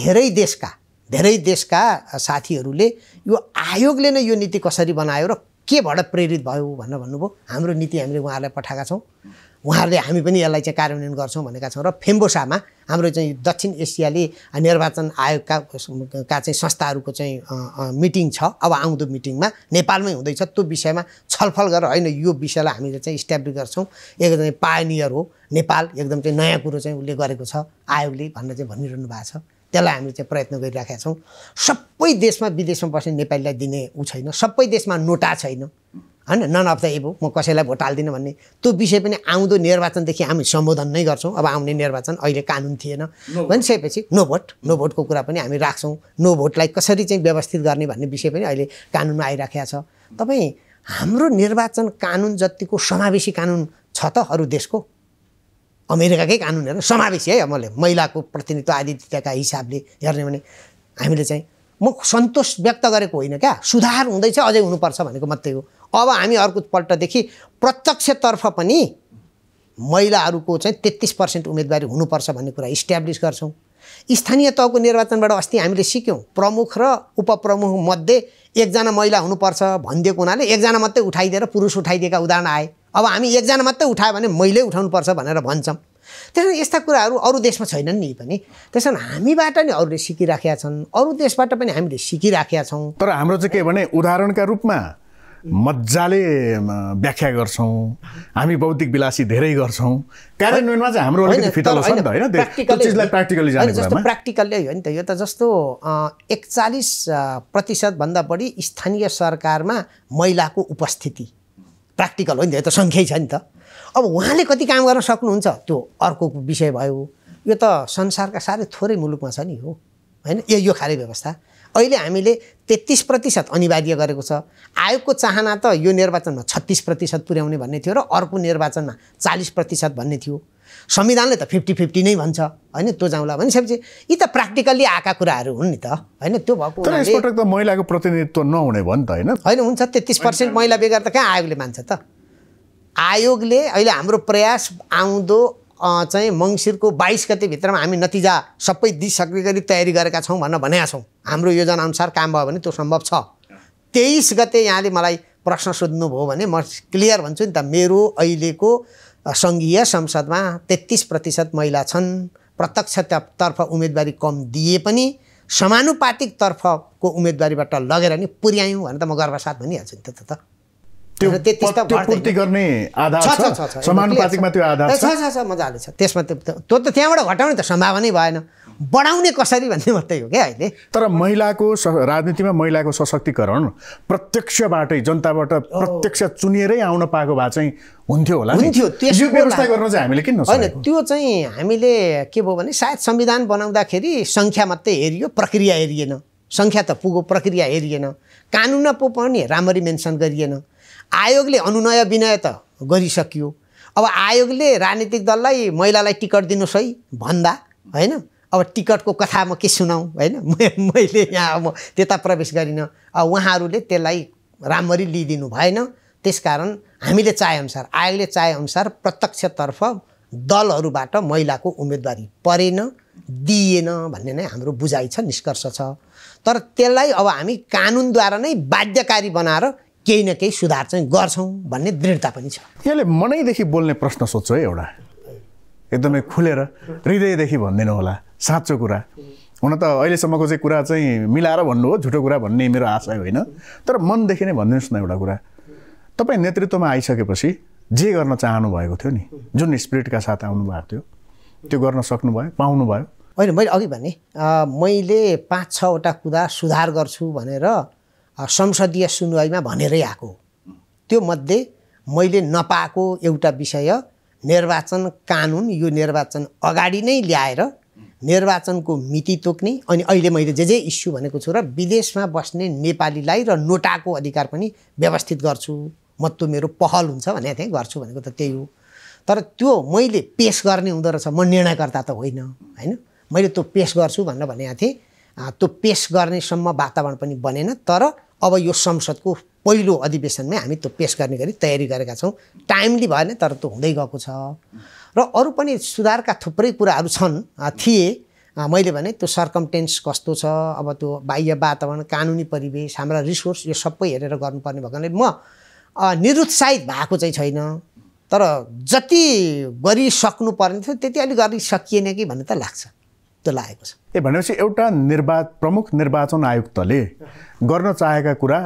धेरै देशका धेरै देशका साथीहरूले यो आयोगले नै यो नीति कसरी बनायो र केबाट प्रेरित भयो भनेर भन्नुभयो हाम्रो नीति हामीले उहाँहरूलाई पठाएका छौँ उहाँहरूले हामी पनि यसलाई चाहिँ कार्यान्वयन गर्छौँ भनेका छौँ र फेम्बोसामा हाम्रो चाहिँ दक्षिण एसियाली निर्वाचन आयोगका का चाहिँ संस्थाहरूको चाहिँ मिटिङ छ अब आउँदो मिटिङमा नेपालमै हुँदैछ त्यो विषयमा छलफल गरेर होइन यो विषयलाई हामीले चाहिँ इस्ट्याब्लिस गर्छौँ एकदमै पायनियर हो नेपाल एकदम चाहिँ नयाँ कुरो चाहिँ उसले गरेको छ आयोगले भनेर चाहिँ भनिरहनु भएको छ त्यसलाई हामीले चाहिँ प्रयत्न गरिराखेका छौँ सबै देशमा विदेशमा बस्ने नेपालीलाई दिने ऊ छैन सबै देशमा नोटा छैन होइन नन अफ द एबो म कसैलाई भोट हाल्दिनँ भन्ने त्यो विषय पनि आउँदो निर्वाचनदेखि हामी सम्बोधन नै गर्छौँ अब आउने निर्वाचन अहिले कानुन थिएन भनिसकेपछि नो भोट नो भोटको कुरा पनि हामी राख्छौँ नो भोटलाई कसरी चाहिँ व्यवस्थित गर्ने भन्ने विषय पनि अहिले कानुनमा आइराखेको छ तपाईँ हाम्रो निर्वाचन कानुन जतिको समावेशी कानुन छ त अरू देशको अमेरिकाकै कानुन समावेशी है मैले महिलाको प्रतिनिधित्व आदित्यका हिसाबले हेर्ने भने हामीले चाहिँ म सन्तोष व्यक्त गरेको होइन क्या सुधार हुँदैछ अझै हुनुपर्छ भनेको मात्रै हो अब हामी अर्कोपल्टदेखि प्रत्यक्षतर्फ पनि महिलाहरूको चाहिँ तेत्तिस पर्सेन्ट उम्मेदवारी हुनुपर्छ भन्ने कुरा इस्ट्याब्लिस गर्छौँ स्थानीय तहको निर्वाचनबाट अस्ति हामीले सिक्यौँ प्रमुख र उपप्रमुख मध्ये एकजना महिला हुनुपर्छ भनिदिएको हुनाले एकजना मात्रै उठाइदिएर पुरुष उठाइदिएका उदाहरण आए अब हामी एकजना मात्रै उठायो भने मैले उठाउनुपर्छ भनेर भन्छौँ त्यस यस्ता कुराहरू अरू देशमा छैनन् नि पनि त्यस कारण हामीबाट नि अरूले सिकिराखेका छन् अरू देशबाट पनि हामीले सिकिराखेका छौँ तर हाम्रो चाहिँ के भने उदाहरणका रूपमा मजाले व्याख्या गर्छौँ हामी बौद्धिक विलासी धेरै गर्छौँ कार्यान्वयनमा चाहिँ हाम्रो अलिकति छ नि प्र्याक्टिकल्ली जस्तो प्र्याक्टिकल्ली हो नि त यो त जस्तो एकचालिस प्रतिशतभन्दा बढी स्थानीय सरकारमा महिलाको उपस्थिति प्र्याक्टिकल हो नि त यो त सङ्ख्यै छ नि त अब उहाँले कति काम गर्न सक्नुहुन्छ त्यो अर्को विषय भयो यो त संसारका साह्रै थोरै मुलुकमा छ नि हो होइन यो यो खाले व्यवस्था अहिले हामीले तेत्तिस प्रतिशत अनिवार्य गरेको छ आयोगको चाहना त यो निर्वाचनमा छत्तिस प्रतिशत पुर्याउने भन्ने थियो र अर्को निर्वाचनमा चालिस प्रतिशत भन्ने थियो संविधानले त फिफ्टी फिफ्टी नै भन्छ होइन त्यो जाउँला भनिसकेपछि यी त प्र्याक्टिकल्ली आएका कुराहरू हुन् नि त होइन त्यो भएको तर त महिलाको प्रतिनिधित्व नहुने भयो नि त होइन होइन हुन्छ तेत्तिस पर्सेन्ट महिला बेगर त कहाँ आयोगले मान्छ त आयोगले अहिले हाम्रो प्रयास आउँदो चाहिँ मङ्सिरको बाइस गतिभित्रमा हामी नतिजा सबै दिइसक्ने गरी तयारी गरेका छौँ भनेर भनेका छौँ हाम्रो योजनाअनुसार काम भयो भने त्यो सम्भव छ तेइस गते यहाँले मलाई प्रश्न सोध्नुभयो भने म क्लियर भन्छु नि त मेरो अहिलेको सङ्घीय संसदमा तेत्तिस प्रतिशत महिला छन् प्रत्यक्षतर्फ उम्मेदवारी कम दिए पनि समानुपातिकतर्फको उम्मेदवारीबाट लगेर नि पुर्यायौँ भनेर त म गर्वसाथ भनिहाल्छु नि त त त्यो छ समानुपातिकमा त्यो मजाले त्यसमा त्यो त त्यहाँबाट घटाउने त सम्भावनै भएन बढाउने कसरी भन्ने मात्रै हो क्या अहिले तर महिलाको राजनीतिमा महिलाको सशक्तिकरण प्रत्यक्षबाटै जनताबाट प्रत्यक्ष चुनिएरै आउन पाएको भए चाहिँ हुन्थ्यो होला हुन्थ्यो त्यो व्यवस्था गर्न चाहिँ हामीले किन होइन त्यो चाहिँ हामीले के भयो भने सायद संविधान बनाउँदाखेरि सङ्ख्या मात्रै हेरियो प्रक्रिया हेरिएन सङ्ख्या त पुगो प्रक्रिया हेरिएन कानुनमा पो पनि राम्ररी मेन्सन गरिएन आयोगले अनुनय विनय त गरिसकियो अब आयोगले राजनीतिक दललाई महिलालाई टिकट दिनुहोस् है भन्दा होइन अब टिकटको कथा म के सुनाउँ होइन (laughs) मैले यहाँ अब त्यता प्रवेश गरिनँ उहाँहरूले त्यसलाई राम्ररी लिइदिनु भएन त्यसकारण हामीले चाहेअनुसार आयोगले चाहेअनुसार प्रत्यक्षतर्फ दलहरूबाट महिलाको उम्मेदवारी परेन दिइएन भन्ने नै हाम्रो बुझाइ छ निष्कर्ष छ तर त्यसलाई अब हामी कानुनद्वारा नै बाध्यकारी बनाएर केही न केही सुधार चाहिँ गर्छौँ भन्ने दृढता पनि छ यसले मनैदेखि बोल्ने प्रश्न सोध्छु है एउटा एकदमै खुलेर हृदयदेखि भनिदिनु होला साँचो कुरा हुन त अहिलेसम्मको चाहिँ कुरा चाहिँ मिलाएर भन्नु हो झुटो कुरा भन्ने मेरो आशय होइन तर मनदेखि नै भनिदिनुहोस् न एउटा कुरा तपाईँ नेतृत्वमा आइसकेपछि जे गर्न चाहनु भएको थियो नि जुन स्पिरिटका साथ आउनुभएको थियो त्यो गर्न सक्नुभयो पाउनुभयो होइन मैले अघि भने मैले पाँच छवटा कुरा सुधार गर्छु भनेर संसदीय सुनवाईमा भनेरै आएको त्यो मध्ये मैले नपाएको एउटा विषय निर्वाचन कानुन यो निर्वाचन अगाडि नै ल्याएर निर्वाचनको मिति तोक्ने अनि अहिले मैले जे जे इस्यु भनेको छु र विदेशमा बस्ने नेपालीलाई र नोटाको अधिकार पनि व्यवस्थित गर्छु म त्यो मेरो पहल हुन्छ भने थिएँ गर्छु भनेको त त्यही हो तर त्यो मैले पेस गर्ने हुँदो रहेछ म निर्णयकर्ता त होइन होइन मैले त्यो पेस गर्छु भनेर भनेको थिएँ त्यो पेस गर्नेसम्म वातावरण पनि बनेन तर अब यो संसदको पहिलो अधिवेशनमै हामी त्यो पेस गर्ने गरी तयारी गरेका छौँ टाइमली भएन तर त्यो हुँदै गएको छ र अरू पनि सुधारका थुप्रै कुराहरू छन् थिए मैले भने त्यो सर्कमटेन्स कस्तो छ अब त्यो बाह्य वातावरण कानुनी परिवेश हाम्रा रिसोर्स यो सबै हेरेर गर्नुपर्ने भएकोले म निरुत्साहित भएको चाहिँ छैन तर जति पर्ने थियो त्यति अलिक गरिसकिएन कि भन्ने त लाग्छ त्यो लागेको छ ए भनेपछि एउटा निर्वा प्रमुख निर्वाचन आयुक्तले गर्न चाहेका कुरा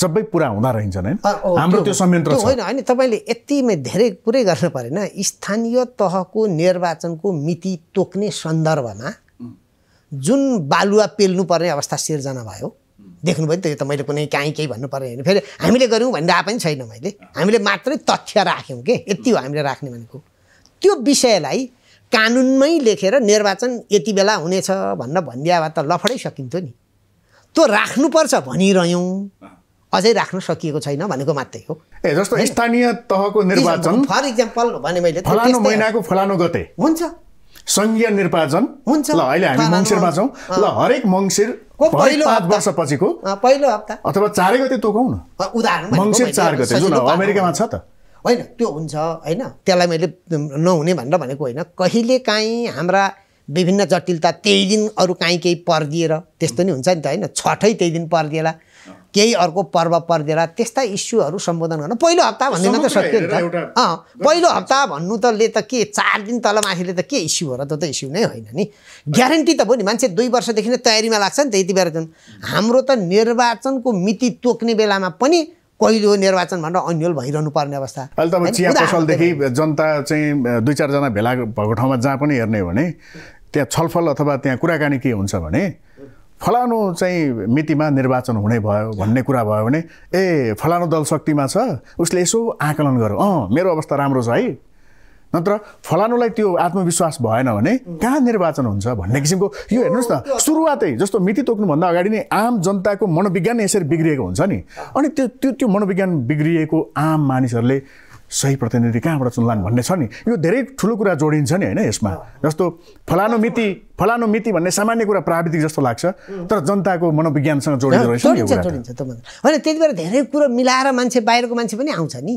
सबै पुरा हुँदा रहन्छ होइन हाम्रो त्यो संयन्त्र होइन होइन तपाईँले यतिमै धेरै कुरै गर्नु परेन स्थानीय तहको निर्वाचनको मिति तोक्ने सन्दर्भमा जुन बालुवा पेल्नु पर्ने अवस्था सिर्जना भयो देख्नुभयो नि त यो त मैले कुनै काहीँ केही भन्नु पऱ्यो होइन फेरि हामीले गऱ्यौँ भनेर आए पनि छैन मैले हामीले मात्रै तथ्य राख्यौँ के यति हो हामीले राख्ने भनेको त्यो विषयलाई कानुनमै लेखेर निर्वाचन यति बेला हुनेछ भनेर भनिदिए भए त लफडै सकिन्थ्यो नि त्यो राख्नुपर्छ भनिरह्यौँ अझै राख्न सकिएको छैन भनेको मात्रै हो ए जस्तो स्थानीय तहको निर्वाचन फर इक्जाम्पल भने मैले फलानु महिनाको फलानु गते हुन्छ सङ्घीय निर्वाचन हुन्छ ल अहिले हामी मङ्सिरमा छौँ ल हरेक मङ्सिर पहिलो पाँच वर्षपछिको पहिलो हप्ता अथवा चारै गते तोकौँ न उदाहरण मङ्सिर चार गते जुन अमेरिकामा छ त होइन त्यो हुन्छ होइन त्यसलाई मैले नहुने भनेर भनेको होइन कहिलेकाहीँ हाम्रा विभिन्न जटिलता त्यही दिन अरू काहीँ केही परिदिएर त्यस्तो नि हुन्छ नि त होइन छठै त्यही दिन परिदिएला केही अर्को पर्व पर्देर त्यस्ता इस्युहरू सम्बोधन गर्न पहिलो हप्ता भन्ने मात्रै सक्यो नि त पहिलो हप्ता भन्नु त ले त के चार दिन तल माथिले त के इस्यु हो र त्यो त इस्यु नै होइन नि ग्यारेन्टी त भयो नि मान्छे दुई वर्षदेखि नै तयारीमा लाग्छ नि त यति बेला जुन हाम्रो त निर्वाचनको मिति तोक्ने बेलामा पनि कहिले हो निर्वाचन भनेर अन्यल भइरहनु पर्ने अवस्था अहिले त अब चिया पसलदेखि जनता चाहिँ दुई चारजना भेला भएको ठाउँमा जहाँ पनि हेर्ने हो भने त्यहाँ छलफल अथवा त्यहाँ कुराकानी के हुन्छ भने फलानु चाहिँ मितिमा निर्वाचन हुने भयो भन्ने कुरा भयो भने ए फलानु दल शक्तिमा छ उसले यसो आकलन गर्यो अँ मेरो अवस्था राम्रो छ है नत्र फलानुलाई त्यो आत्मविश्वास भएन भने कहाँ निर्वाचन हुन्छ भन्ने किसिमको यो हेर्नुहोस् न सुरुवातै जस्तो मिति तोक्नुभन्दा अगाडि नै आम जनताको मनोविज्ञान यसरी बिग्रिएको हुन्छ नि अनि त्यो त्यो त्यो मनोविज्ञान बिग्रिएको आम मानिसहरूले सही प्रतिनिधि कहाँबाट चुन्लान् भन्ने छ नि यो धेरै ठुलो कुरा जोडिन्छ नि होइन यसमा जस्तो फलानु मिति फलानु मिति भन्ने सामान्य कुरा प्राविधिक जस्तो लाग्छ तर जनताको मनोविज्ञानसँग जोडिँदो रहेछ होइन त्यति बेला धेरै कुरो मिलाएर मान्छे बाहिरको मान्छे पनि आउँछ नि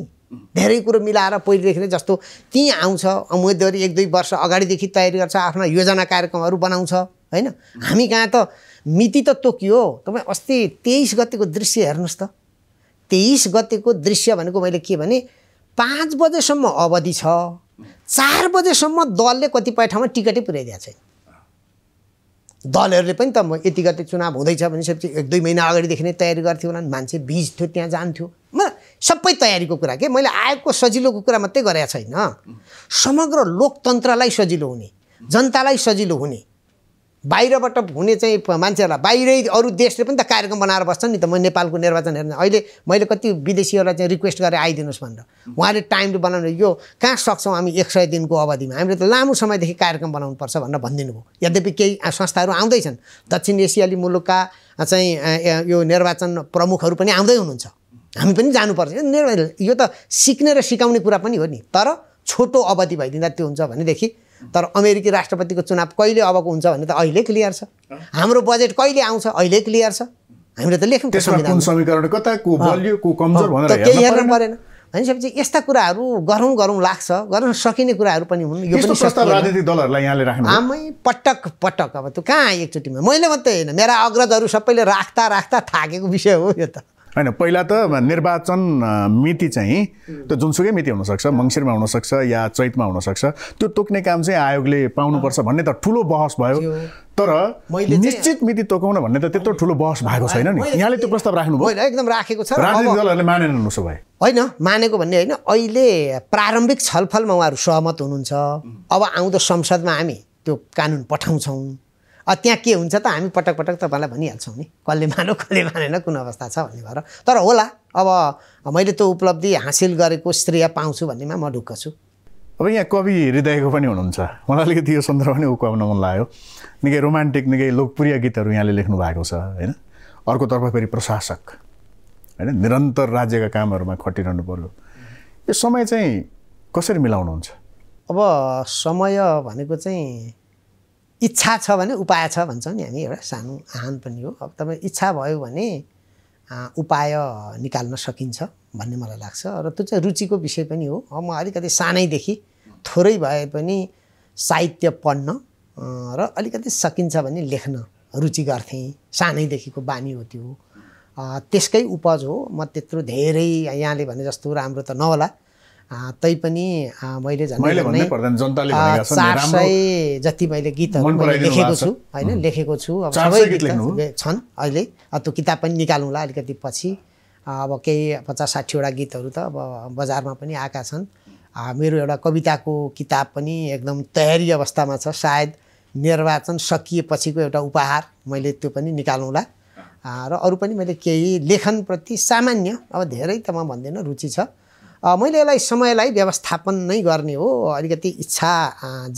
धेरै कुरो मिलाएर पहिलेदेखि नै जस्तो त्यहीँ आउँछ उम्मेदवारी एक दुई वर्ष अगाडिदेखि तयारी गर्छ आफ्ना योजना कार्यक्रमहरू बनाउँछ होइन हामी कहाँ त मिति त तोकियो तपाईँ अस्ति तेइस गतिको दृश्य हेर्नुहोस् त तेइस गतिको दृश्य भनेको मैले के भने पाँच बजेसम्म अवधि छ चार बजेसम्म दलले कतिपय ठाउँमा टिकटै पुर्याइदिएको छैन दलहरूले पनि त म यति गते चुनाव हुँदैछ भनेपछि एक दुई महिना अगाडिदेखि नै तयारी गर्थ्यो होला मान्छे बिज थियो त्यहाँ जान्थ्यो म सबै तयारीको कुरा के मैले आयोगको सजिलोको कुरा मात्रै गरेको छैन समग्र लोकतन्त्रलाई सजिलो हुने जनतालाई सजिलो हुने बाहिरबाट हुने चाहिँ मान्छेहरूलाई बाहिरै अरू देशले पनि त कार्यक्रम बनाएर बस्छन् नि त म नेपालको निर्वाचन हेर्ने अहिले मैले कति विदेशीहरूलाई चाहिँ रिक्वेस्ट गरेर आइदिनुहोस् भनेर उहाँले टाइमले बनाउनु यो कहाँ सक्छौँ हामी एक सय दिनको अवधिमा हामीले त लामो समयदेखि कार्यक्रम बनाउनुपर्छ भनेर भनिदिनु भयो यद्यपि केही संस्थाहरू आउँदैछन् दक्षिण एसियाली मुलुकका चाहिँ यो निर्वाचन प्रमुखहरू पनि आउँदै हुनुहुन्छ हामी पनि जानुपर्छ यो त सिक्ने र सिकाउने कुरा पनि हो नि तर छोटो अवधि भइदिँदा त्यो हुन्छ भनेदेखि तर अमेरिकी राष्ट्रपतिको चुनाव कहिले अबको हुन्छ भने त अहिले क्लियर छ हाम्रो बजेट कहिले आउँछ अहिले क्लियर छ हामीले त लेख्यौँ केही हेर्नु परेन भनिसकेपछि यस्ता कुराहरू गरौँ गरौँ लाग्छ गर्न सकिने कुराहरू पनि हुन् यो पनि राजनीतिक दलहरूलाई यहाँले आमै पटक पटक अब त्यो कहाँ एकचोटिमा मैले मात्रै होइन मेरा अग्रजहरू सबैले राख्दा राख्दा थाकेको विषय हो यो त होइन पहिला त निर्वाचन मिति चाहिँ त्यो जुनसुकै मिति हुनसक्छ मङ्सिरमा हुनसक्छ या चैतमा हुनसक्छ त्यो तोक्ने काम चाहिँ आयोगले पाउनुपर्छ भन्ने त ठुलो बहस भयो तर मैले निश्चित मिति तोकाउन भन्ने त त्यत्रो ठुलो बहस भएको छैन नि यहाँले त्यो प्रस्ताव राख्नुभयो होइन एकदम राखेको छ राजनीतिक दलहरूले मानेनन् उसो भए होइन मानेको भन्ने होइन अहिले प्रारम्भिक छलफलमा उहाँहरू सहमत हुनुहुन्छ अब आउँदो संसदमा हामी त्यो कानुन पठाउँछौँ त्यहाँ के हुन्छ त हामी पटक पटक तपाईँलाई भनिहाल्छौँ नि कसले मानौँ कसले मानेन कुन अवस्था छ भन्ने भएर तर होला अब मैले त्यो उपलब्धि हासिल गरेको श्रेय पाउँछु भन्नेमा म ढुक्क छु अब यहाँ कवि हृदयको पनि हुनुहुन्छ मलाई अलिकति यो सन्दर्भ नै उक्काउन मन लाग्यो निकै रोमान्टिक निकै लोकप्रिय गीतहरू यहाँले लेख्नु भएको छ होइन अर्कोतर्फ फेरि प्रशासक होइन निरन्तर राज्यका कामहरूमा खटिरहनु पर्यो यो समय चाहिँ कसरी मिलाउनुहुन्छ अब समय भनेको चाहिँ इच्छा छ भने उपाय छ भन्छौँ नि हामी एउटा सानो आहान पनि हो अब तपाईँ इच्छा भयो भने उपाय निकाल्न सकिन्छ भन्ने मलाई लाग्छ र त्यो चाहिँ रुचिको विषय पनि हो म अलिकति सानैदेखि थोरै भए पनि साहित्य पढ्न र अलिकति सकिन्छ भने लेख्न रुचि गर्थेँ सानैदेखिको बानी हो त्यो त्यसकै उपज हो म त्यत्रो धेरै यहाँले भने जस्तो राम्रो त नहोला तै पनि मैले चार सय जति मैले गीतहरू लेखेको छु होइन लेखेको छु अब सबै छन् अहिले त्यो किताब पनि निकालौँला अलिकति पछि अब केही पचास साठीवटा गीतहरू त अब बजारमा पनि आएका छन् मेरो एउटा कविताको किताब पनि एकदम तयारी अवस्थामा छ सायद निर्वाचन सकिएपछिको एउटा उपहार मैले त्यो पनि निकालौँला र अरू पनि मैले केही लेखनप्रति सामान्य अब धेरै त म भन्दिनँ रुचि छ मैले यसलाई समयलाई व्यवस्थापन नै गर्ने हो अलिकति इच्छा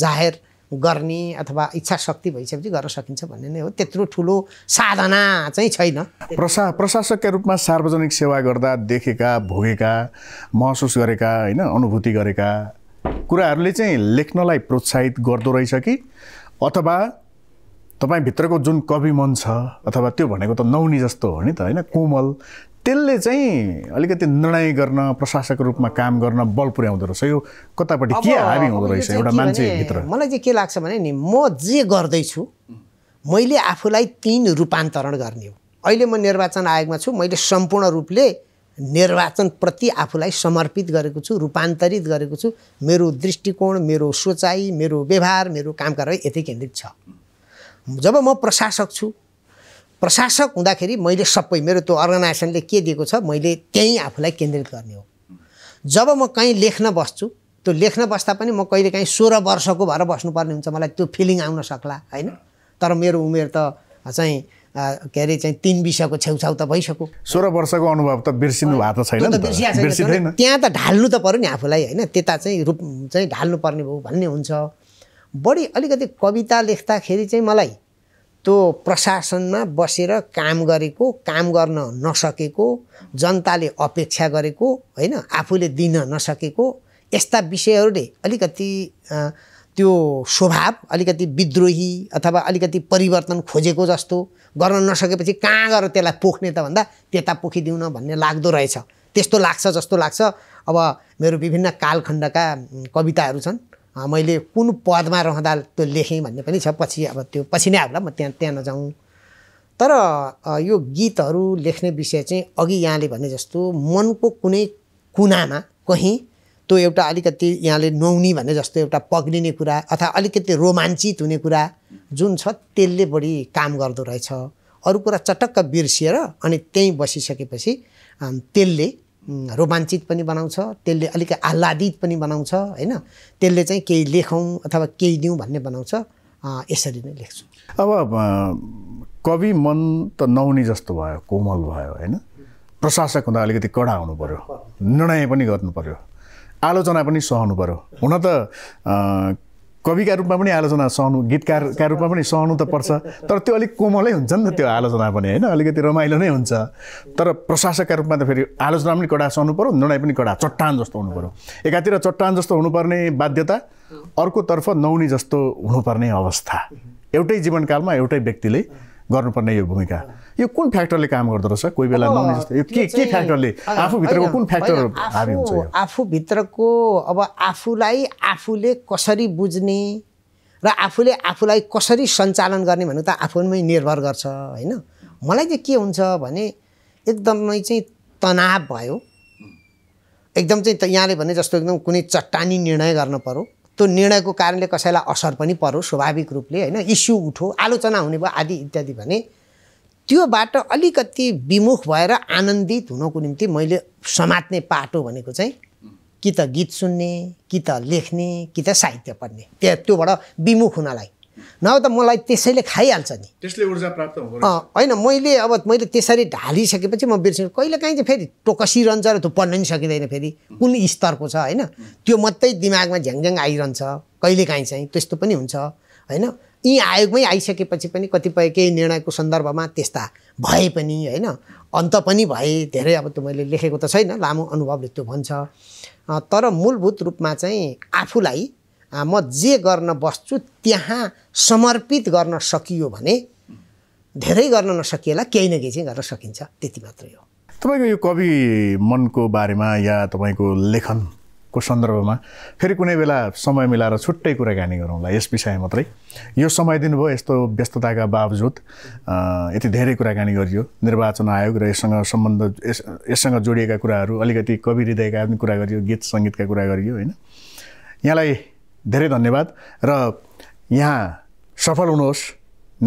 जाहेर गर्ने अथवा इच्छा शक्ति भइसकेपछि गर्न सकिन्छ भन्ने नै हो त्यत्रो ठुलो साधना चाहिँ छैन प्रशा प्रशासकका रूपमा सार्वजनिक सेवा गर्दा देखेका भोगेका महसुस गरेका होइन अनुभूति गरेका कुराहरूले चाहिँ लेख्नलाई प्रोत्साहित गर्दो रहेछ कि अथवा तपाईँभित्रको जुन कवि मन छ अथवा त्यो भनेको त नौनी जस्तो हो नि त होइन कोमल त्यसले चाहिँ अलिकति निर्णय गर्न प्रशासकको रूपमा काम गर्न बल पुर्याउँदो रहेछ यो कतापट्टि के हाबी हुँदो रहेछ एउटा मान्छेभित्र मलाई चाहिँ के लाग्छ भने नि म जे गर्दैछु मैले आफूलाई तिन रूपान्तरण गर्ने हो अहिले म निर्वाचन आयोगमा छु मैले सम्पूर्ण रूपले निर्वाचनप्रति आफूलाई समर्पित गरेको छु रूपान्तरित गरेको छु मेरो दृष्टिकोण मेरो सोचाइ मेरो व्यवहार मेरो काम कारवाही केन्द्रित छ जब म प्रशासक छु प्रशासक हुँदाखेरि मैले सबै मेरो त्यो अर्गनाइजेसनले के दिएको छ मैले त्यहीँ आफूलाई केन्द्रित गर्ने हो जब म कहीँ लेख्न बस्छु त्यो लेख्न बस्दा पनि म कहिले काहीँ सोह्र वर्षको भएर बस्नुपर्ने हुन्छ मलाई त्यो फिलिङ आउन सक्ला होइन तर मेरो उमेर त चाहिँ के अरे चाहिँ तिन विषयको छेउछाउ त भइसक्यो सोह्र वर्षको अनुभव त बिर्सिनु भएको छैन त्यहाँ त ढाल्नु त पऱ्यो नि आफूलाई होइन त्यता चाहिँ रूप चाहिँ ढाल्नुपर्ने भयो भन्ने हुन्छ बढी अलिकति कविता लेख्दाखेरि चाहिँ मलाई त्यो प्रशासनमा बसेर काम गरेको काम गर्न नसकेको जनताले अपेक्षा गरेको होइन आफूले दिन नसकेको यस्ता विषयहरूले अलिकति त्यो स्वभाव अलिकति विद्रोही अथवा अलिकति परिवर्तन खोजेको जस्तो गर्न नसकेपछि कहाँ गएर त्यसलाई पोख्ने त भन्दा त्यता पोखिदिउन भन्ने लाग्दो रहेछ त्यस्तो लाग्छ जस्तो लाग्छ अब मेरो विभिन्न कालखण्डका कविताहरू छन् मैले कुन पदमा रहँदा त्यो लेखेँ भन्ने पनि छ पछि अब त्यो पछि नै आउला म त्यहाँ त्यहाँ नजाउँ तर यो गीतहरू लेख्ने विषय चाहिँ अघि यहाँले भने जस्तो मनको कुनै कुनामा कहीँ त्यो एउटा अलिकति यहाँले नुहाउने भने जस्तो एउटा पग्लिने कुरा अथवा अलिकति रोमाञ्चित हुने कुरा जुन छ त्यसले बढी काम गर्दो रहेछ अरू कुरा चटक्क बिर्सिएर अनि त्यहीँ बसिसकेपछि त्यसले रोमाञ्चित पनि बनाउँछ त्यसले अलिक आह्लादित पनि बनाउँछ होइन त्यसले चाहिँ केही लेखौँ अथवा केही दिउँ भन्ने बनाउँछ यसरी नै लेख्छु अब कवि मन त नहुने जस्तो भयो कोमल भयो होइन प्रशासक हुँदा अलिकति कडा हुनु पऱ्यो निर्णय पनि गर्नु पऱ्यो आलोचना पनि सहनु पऱ्यो हुन त कविका रूपमा पनि आलोचना सहनु गीतकारका रूपमा पनि सहनु त पर्छ तर त्यो अलिक कोमलै हुन्छ नि त त्यो आलोचना पनि होइन अलिकति रमाइलो नै हुन्छ तर प्रशासकका रूपमा त फेरि आलोचना पनि कडा सहनु पऱ्यो निर्णय पनि कडा चट्टान जस्तो हुनु पऱ्यो एकातिर चट्टान जस्तो हुनुपर्ने बाध्यता अर्कोतर्फ नौनी जस्तो हुनुपर्ने अवस्था एउटै जीवनकालमा एउटै व्यक्तिले गर्नुपर्ने यो भूमिका यो कुन फ्याक्टरले काम गर्दो रहेछ कोही बेला यो के के फ्याक्टरले आफूभित्रको कुन फ्याक्टर हाबी हुन्छ आफूभित्रको अब आफूलाई आफूले कसरी बुझ्ने र आफूले आफूलाई कसरी सञ्चालन गर्ने भन्नु त आफूमै निर्भर गर्छ होइन मलाई चाहिँ के हुन्छ भने एकदमै चाहिँ तनाव भयो एकदम चाहिँ यहाँले भने जस्तो एकदम कुनै चट्टानी निर्णय गर्न पऱ्यो त्यो निर्णयको कारणले कसैलाई असर पनि परो स्वाभाविक रूपले होइन इस्यु उठो आलोचना हुने भयो आदि इत्यादि भने त्योबाट अलिकति विमुख भएर आनन्दित हुनको निम्ति मैले समात्ने पाटो भनेको चाहिँ कि त गीत सुन्ने कि त लेख्ने कि त साहित्य पढ्ने त्यहाँ त्योबाट विमुख हुनलाई नभए त मलाई त्यसैले खाइहाल्छ नि त्यसले ऊर्जा प्राप्त होइन मैले अब मैले त्यसरी ढालिसकेपछि म बिर्सिनु कहिलेकाहीँ चाहिँ फेरि टोकसिरहन्छ र त्यो पढ्न नि सकिँदैन फेरि कुन स्तरको छ होइन त्यो मात्रै दिमागमा झ्याङझ्याङ आइरहन्छ कहिलेकाहीँ चाहिँ त्यस्तो पनि हुन्छ होइन यी आयोगमै आइसकेपछि पनि कतिपय केही निर्णयको सन्दर्भमा त्यस्ता भए पनि होइन अन्त पनि भए धेरै अब त्यो मैले लेखेको त छैन लामो अनुभवले त्यो भन्छ तर मूलभूत रूपमा चाहिँ आफूलाई म जे गर्न बस्छु त्यहाँ समर्पित गर्न सकियो भने धेरै गर्न नसकिएला केही न केही चाहिँ गर्न सकिन्छ त्यति मात्रै हो तपाईँको यो कवि मनको बारेमा या तपाईँको लेखन को सन्दर्भमा फेरि कुनै बेला समय मिलाएर छुट्टै कुराकानी गरौँला यस विषय मात्रै यो समय दिनुभयो यस्तो व्यस्तताका बावजुद यति धेरै कुराकानी गरियो निर्वाचन आयोग र यससँग सम्बन्ध यस यससँग जोडिएका कुराहरू अलिकति कवि हृदयका पनि कुरा गरियो गीत सङ्गीतका कुरा गरियो होइन यहाँलाई धेरै धन्यवाद र यहाँ सफल हुनुहोस्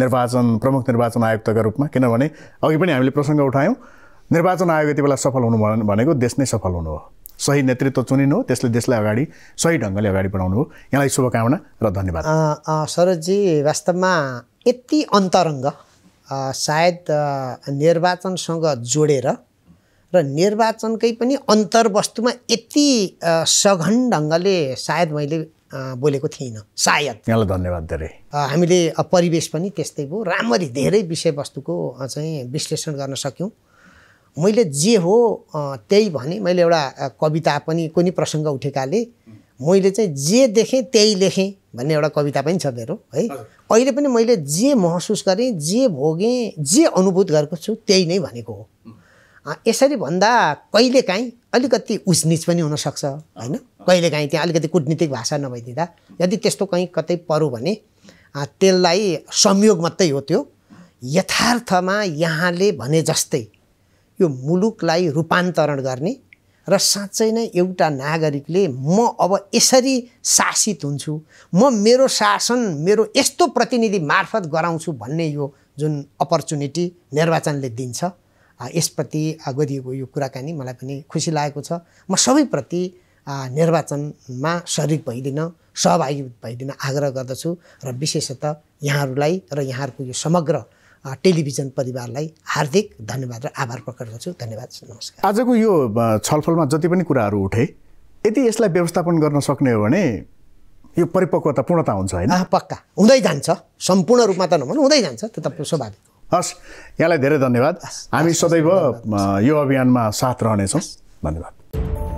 निर्वाचन प्रमुख निर्वाचन आयुक्तका रूपमा किनभने अघि पनि हामीले प्रसङ्ग उठायौँ निर्वाचन आयोग यति बेला सफल हुनु भनेको देश नै सफल हुनु हो सही नेतृत्व चुनिनु हो त्यसले देशलाई अगाडि सही ढङ्गले अगाडि बढाउनु हो यहाँलाई शुभकामना र धन्यवाद सरोजी वास्तवमा यति अन्तरङ्ग सायद निर्वाचनसँग जोडेर र निर्वाचनकै पनि अन्तर्वस्तुमा यति सघन ढङ्गले सायद मैले बोलेको थिइनँ सायद यहाँलाई धन्यवाद धेरै हामीले परिवेश पनि त्यस्तै भयो राम्ररी धेरै विषयवस्तुको चाहिँ विश्लेषण गर्न सक्यौँ मैले जे हो त्यही भने मैले एउटा कविता पनि कुनै प्रसङ्ग उठेकाले मैले चाहिँ जे देखेँ त्यही लेखेँ भन्ने एउटा कविता पनि छ मेरो है अहिले पनि मैले जे महसुस गरेँ जे भोगेँ जे अनुभूत गरेको छु त्यही नै भनेको हो यसरी भन्दा कहिलेकाहीँ अलिकति उचनिच पनि हुनसक्छ होइन कहिलेकाहीँ त्यहाँ अलिकति कुटनीतिक भाषा नभइदिँदा यदि त्यस्तो कहीँ कतै परो भने त्यसलाई संयोग मात्रै हो त्यो यथार्थमा यहाँले भने जस्तै यो मुलुकलाई रूपान्तरण गर्ने र साँच्चै नै एउटा नागरिकले म अब यसरी शासित हुन्छु म मेरो शासन मेरो यस्तो प्रतिनिधि मार्फत गराउँछु भन्ने यो जुन अपर्च्युनिटी निर्वाचनले दिन्छ यसप्रति गरिएको यो कुराकानी मलाई पनि खुसी लागेको छ म सबैप्रति निर्वाचनमा शरीर भइदिन सहभागी भइदिन आग्रह गर्दछु र विशेषतः यहाँहरूलाई र यहाँहरूको यो समग्र टेलिभिजन परिवारलाई हार्दिक धन्यवाद र आभार प्रकट गर्छु धन्यवाद नमस्कार आजको यो छलफलमा जति पनि कुराहरू उठे यदि यसलाई व्यवस्थापन गर्न सक्ने हो भने यो परिपक्वता पूर्णता हुन्छ होइन पक्का हुँदै जान्छ सम्पूर्ण रूपमा त नभनु हुँदै जान्छ त्यो त स्वाभाविक हस् यहाँलाई धेरै धन्यवाद हामी सदैव यो अभियानमा साथ रहनेछौँ धन्यवाद